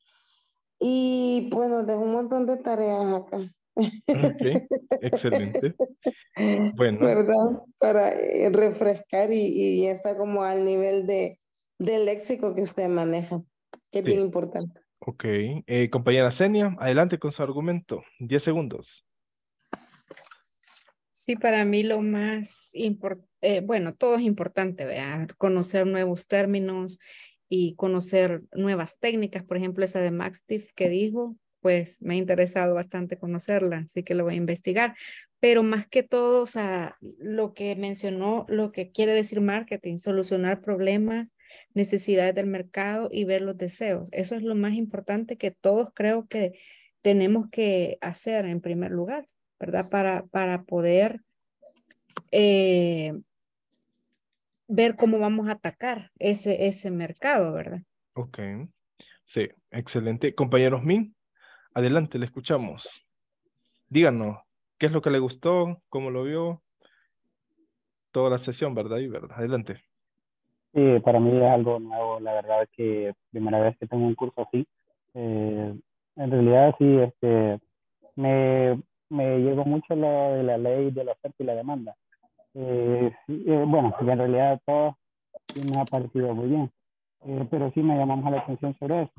y bueno, de un montón de tareas acá. Ah, ok, excelente. Bueno. ¿Verdad? Para eh, refrescar y, y está como al nivel de, del léxico que usted maneja, que es bien importante. Ok, eh, compañera Senia, adelante con su argumento. Diez segundos. Sí, para mí lo más importante, eh, bueno, todo es importante, ¿verdad? Conocer nuevos términos, y conocer nuevas técnicas. Por ejemplo, esa de Max Tiff que dijo, pues me ha interesado bastante conocerla, así que lo voy a investigar. Pero más que todo, o sea, lo que mencionó, lo que quiere decir marketing, solucionar problemas, necesidades del mercado y ver los deseos. Eso es lo más importante que todos creo que tenemos que hacer en primer lugar, ¿verdad? Para, para poder eh, ver cómo vamos a atacar ese, ese mercado, ¿verdad? Ok, sí, excelente. Compañeros Min, adelante, le escuchamos. Díganos, ¿qué es lo que le gustó? ¿Cómo lo vio? Toda la sesión, ¿verdad? Y, ¿verdad? Adelante. Sí, para mí es algo nuevo, la verdad es que primera vez que tengo un curso así. Eh, en realidad sí, este, me, me llegó mucho lo de la ley de la oferta y la demanda. Eh, eh, bueno, en realidad todo me ha parecido muy bien, eh, pero sí me llamamos la atención sobre eso.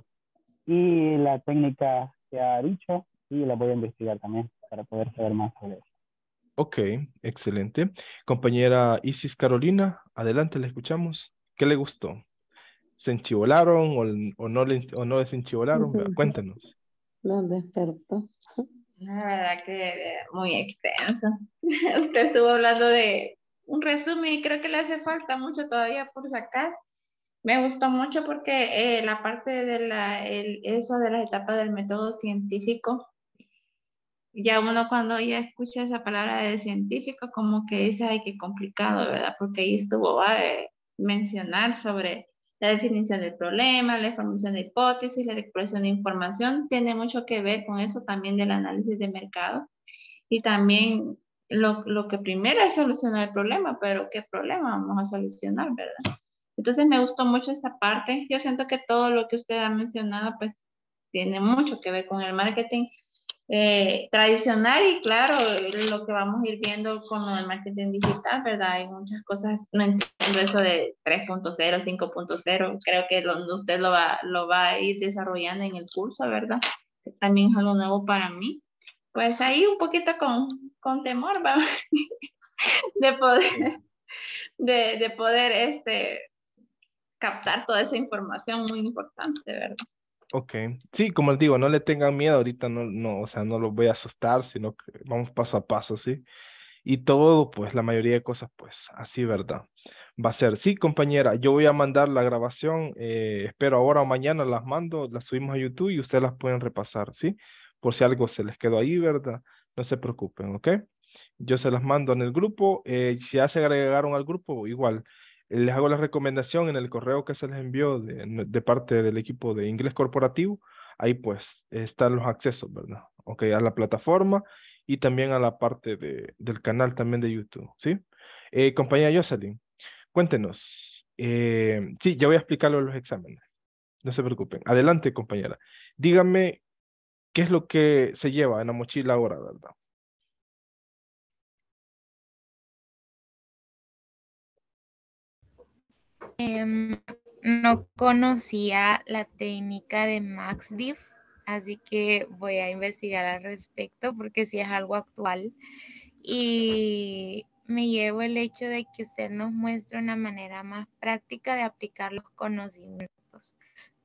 Y la técnica que ha dicho, y la voy a investigar también para poder saber más sobre eso. Ok, excelente. Compañera Isis Carolina, adelante, la escuchamos. ¿Qué le gustó? ¿Se enchivolaron o, no, le, enchivolaron? Cuéntanos. No, despertó. La verdad que eh, muy extenso. Usted estuvo hablando de un resumen y creo que le hace falta mucho todavía por sacar. Me gustó mucho porque eh, la parte de la, el, eso de las etapas del método científico, ya uno cuando ya escucha esa palabra de científico, como que dice, ay, qué complicado, ¿verdad? Porque ahí estuvo, va, a eh, mencionar sobre la definición del problema, la información de hipótesis, la expresión de información, tiene mucho que ver con eso también del análisis de mercado. Y también lo, lo que primero es solucionar el problema, pero ¿qué problema vamos a solucionar, verdad? Entonces me gustó mucho esa parte. Yo siento que todo lo que usted ha mencionado, pues tiene mucho que ver con el marketing eh, tradicional y claro, lo que vamos a ir viendo con el marketing digital, ¿verdad? Hay muchas cosas, no entiendo eso de 3.0, 5.0, creo que lo, usted lo va, lo va a ir desarrollando en el curso, ¿verdad? También es algo nuevo para mí. Pues ahí un poquito con, con temor, ¿va? de poder, de, de poder este, captar toda esa información muy importante, ¿verdad? Ok, sí, como les digo, no le tengan miedo ahorita, no, no, o sea, no los voy a asustar, sino que vamos paso a paso, ¿sí? Y todo, pues, la mayoría de cosas, pues, así, ¿verdad? Va a ser, sí, compañera, yo voy a mandar la grabación, eh, espero ahora o mañana las mando, las subimos a YouTube y ustedes las pueden repasar, ¿sí? Por si algo se les quedó ahí, ¿verdad? No se preocupen, ¿ok? Yo se las mando en el grupo, eh, si ya se agregaron al grupo, igual, les hago la recomendación en el correo que se les envió de, parte del equipo de inglés corporativo. Ahí pues están los accesos, ¿verdad? Ok, a la plataforma y también a la parte de, del canal también de YouTube, ¿sí? Eh, compañera compañía Jocelyn, cuéntenos. Eh, sí, ya voy a explicarlo en los exámenes. No se preocupen. Adelante, compañera. Dígame qué es lo que se lleva en la mochila ahora, ¿verdad? Em, no conocía la técnica de Max así que voy a investigar al respecto porque si es algo actual. Y me llevo el hecho de que usted nos muestre una manera más práctica de aplicar los conocimientos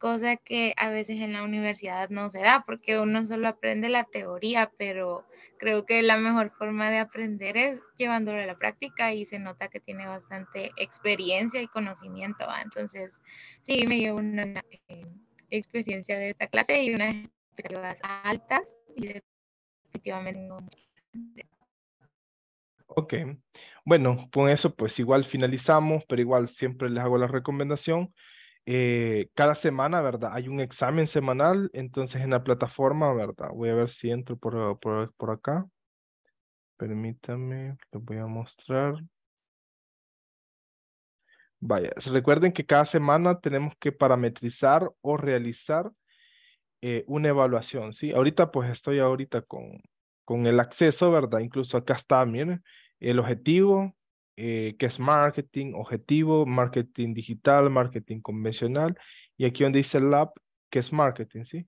cosa que a veces en la universidad no se da, porque uno solo aprende la teoría, pero creo que la mejor forma de aprender es llevándolo a la práctica y se nota que tiene bastante experiencia y conocimiento. Entonces, sí, me llevo una, eh, experiencia de esta clase y unas expectativas altas y definitivamente Ok, bueno, con eso pues igual finalizamos, pero igual siempre les hago la recomendación eh, cada semana, ¿verdad? Hay un examen semanal, entonces en la plataforma, ¿verdad? Voy a ver si entro por, por, por acá. Permítame, les voy a mostrar. Vaya, recuerden que cada semana tenemos que parametrizar o realizar eh, una evaluación, ¿sí? Ahorita pues estoy ahorita con, con el acceso, ¿verdad? Incluso acá está, miren, el objetivo, eh, qué es marketing objetivo, marketing digital, marketing convencional, y aquí donde dice lab, que es marketing, ¿sí?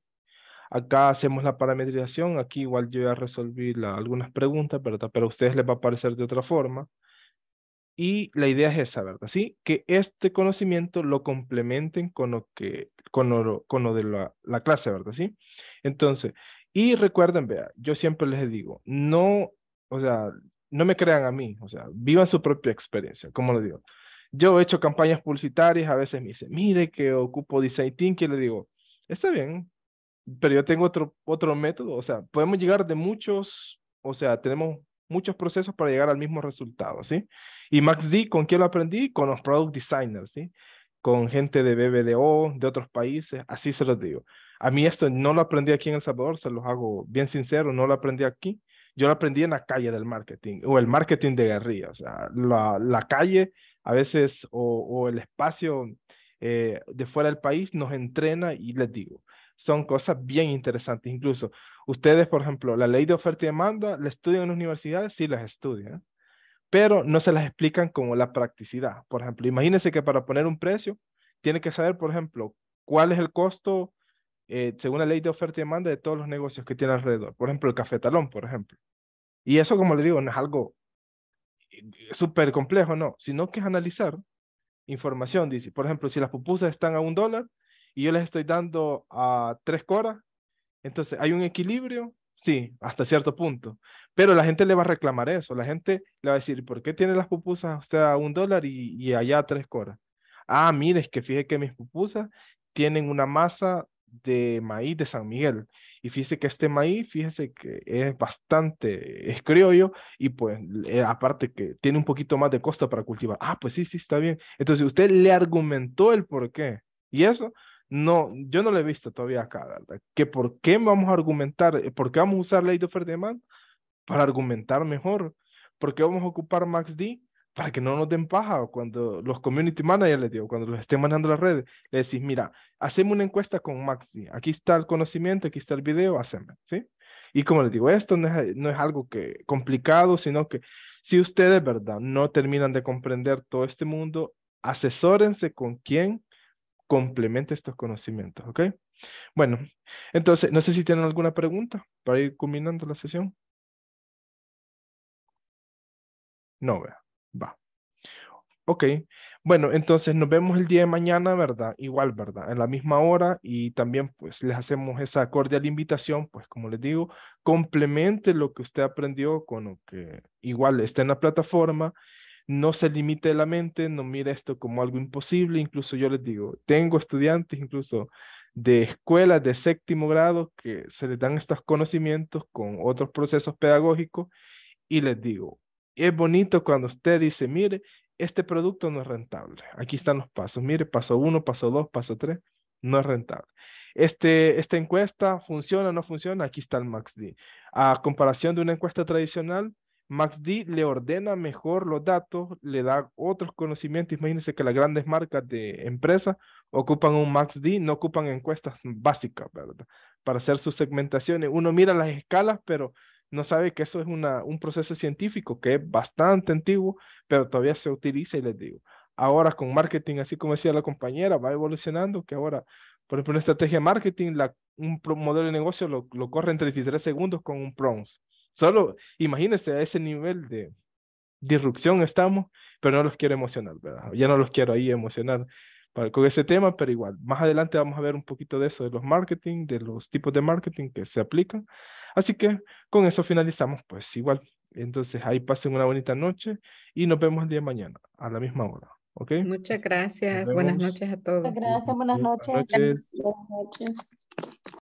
Acá hacemos la parametrización, aquí igual yo ya resolví algunas preguntas, ¿verdad? Pero a ustedes les va a aparecer de otra forma. Y la idea es esa, ¿verdad? ¿Sí? Que este conocimiento lo complementen con lo, que, con lo, con lo de la, la, clase, ¿verdad? ¿Sí? Entonces, y recuerden, vea, yo siempre les digo, no, o sea, no me crean a mí, o sea, vivan su propia experiencia, como lo digo. Yo he hecho campañas publicitarias, a veces me dicen, mire que ocupo design que le digo, está bien, pero yo tengo otro, otro método, o sea, podemos llegar de muchos, o sea, tenemos muchos procesos para llegar al mismo resultado, ¿sí? Y Max D, ¿con quién lo aprendí? Con los product designers, ¿sí? Con gente de BBDO, de otros países, así se los digo. A mí esto no lo aprendí aquí en El Salvador, se los hago bien sincero, no lo aprendí aquí yo lo aprendí en la calle del marketing o el marketing de guerrilla. O sea, la, calle a veces o, el espacio eh, de fuera del país nos entrena y les digo, son cosas bien interesantes. Incluso ustedes, por ejemplo, la ley de oferta y demanda, ¿la estudian en universidades? Sí, las estudian, pero no se las explican como la practicidad. Por ejemplo, imagínense que para poner un precio, tiene que saber, por ejemplo, cuál es el costo eh, según la ley de oferta y demanda de todos los negocios que tiene alrededor. Por ejemplo, el cafetalón, por ejemplo. Y eso, como le digo, no es algo eh, eh, súper complejo, no, sino que es analizar información. Dice, por ejemplo, si las pupusas están a un dólar y yo les estoy dando a tres coras, entonces hay un equilibrio, sí, hasta cierto punto. Pero la gente le va a reclamar eso. La gente le va a decir, ¿por qué tiene las pupusas usted a un dólar y, allá a tres coras? Ah, mire, es que fije que mis pupusas tienen una masa de maíz de San Miguel. Y fíjese que este maíz, fíjese que es bastante, es criollo y pues eh, aparte que tiene un poquito más de costa para cultivar. Ah, pues sí, sí, está bien. Entonces usted le argumentó el por qué. Y eso, no, yo no lo he visto todavía acá, ¿verdad? Que por qué vamos a argumentar, eh, por qué vamos a usar ley de oferta y demanda para argumentar mejor. ¿Por qué vamos a ocupar Max D para que no nos den paja cuando los community managers les digo, cuando los estén manejando las redes, le decís, mira, hacemos una encuesta con Maxi, aquí está el conocimiento, aquí está el video, haceme, ¿sí? Y como les digo, esto no es, algo que complicado, sino que si ustedes, ¿verdad?, no terminan de comprender todo este mundo, asesórense con quien complemente estos conocimientos, ¿ok? Bueno, entonces, no sé si tienen alguna pregunta para ir culminando la sesión. No, vea. Va. Ok. Bueno, entonces nos vemos el día de mañana, ¿verdad? Igual, ¿verdad? En la misma hora y también pues les hacemos esa cordial invitación, pues como les digo, complemente lo que usted aprendió con lo que igual está en la plataforma, no se limite la mente, no mire esto como algo imposible, incluso yo les digo, tengo estudiantes incluso de escuelas de séptimo grado que se les dan estos conocimientos con otros procesos pedagógicos y les digo, es bonito cuando usted dice, mire, este producto no es rentable. Aquí están los pasos. Mire, paso uno, paso dos, paso tres, no es rentable. Este, esta encuesta funciona, o no funciona, aquí está el MaxD. A comparación de una encuesta tradicional, MaxD le ordena mejor los datos, le da otros conocimientos. Imagínense que las grandes marcas de empresas ocupan un MaxD, no ocupan encuestas básicas, ¿verdad? Para hacer sus segmentaciones. Uno mira las escalas, pero no sabe que eso es una, un proceso científico que es bastante antiguo, pero todavía se utiliza y les digo, ahora con marketing, así como decía la compañera, va evolucionando, que ahora, por ejemplo, una estrategia de marketing, un modelo de negocio lo, lo corre en 33 segundos con un prompts. Solo, imagínense a ese nivel de disrupción estamos, pero no los quiero emocionar, ¿verdad? Ya no los quiero ahí emocionar con ese tema, pero igual, más adelante vamos a ver un poquito de eso, de los marketing, de los tipos de marketing que se aplican Así que con eso finalizamos, pues igual. Entonces ahí pasen una bonita noche y nos vemos el día de mañana a la misma hora. ¿Ok? Muchas gracias. Buenas noches a todos. gracias. Buenas noches.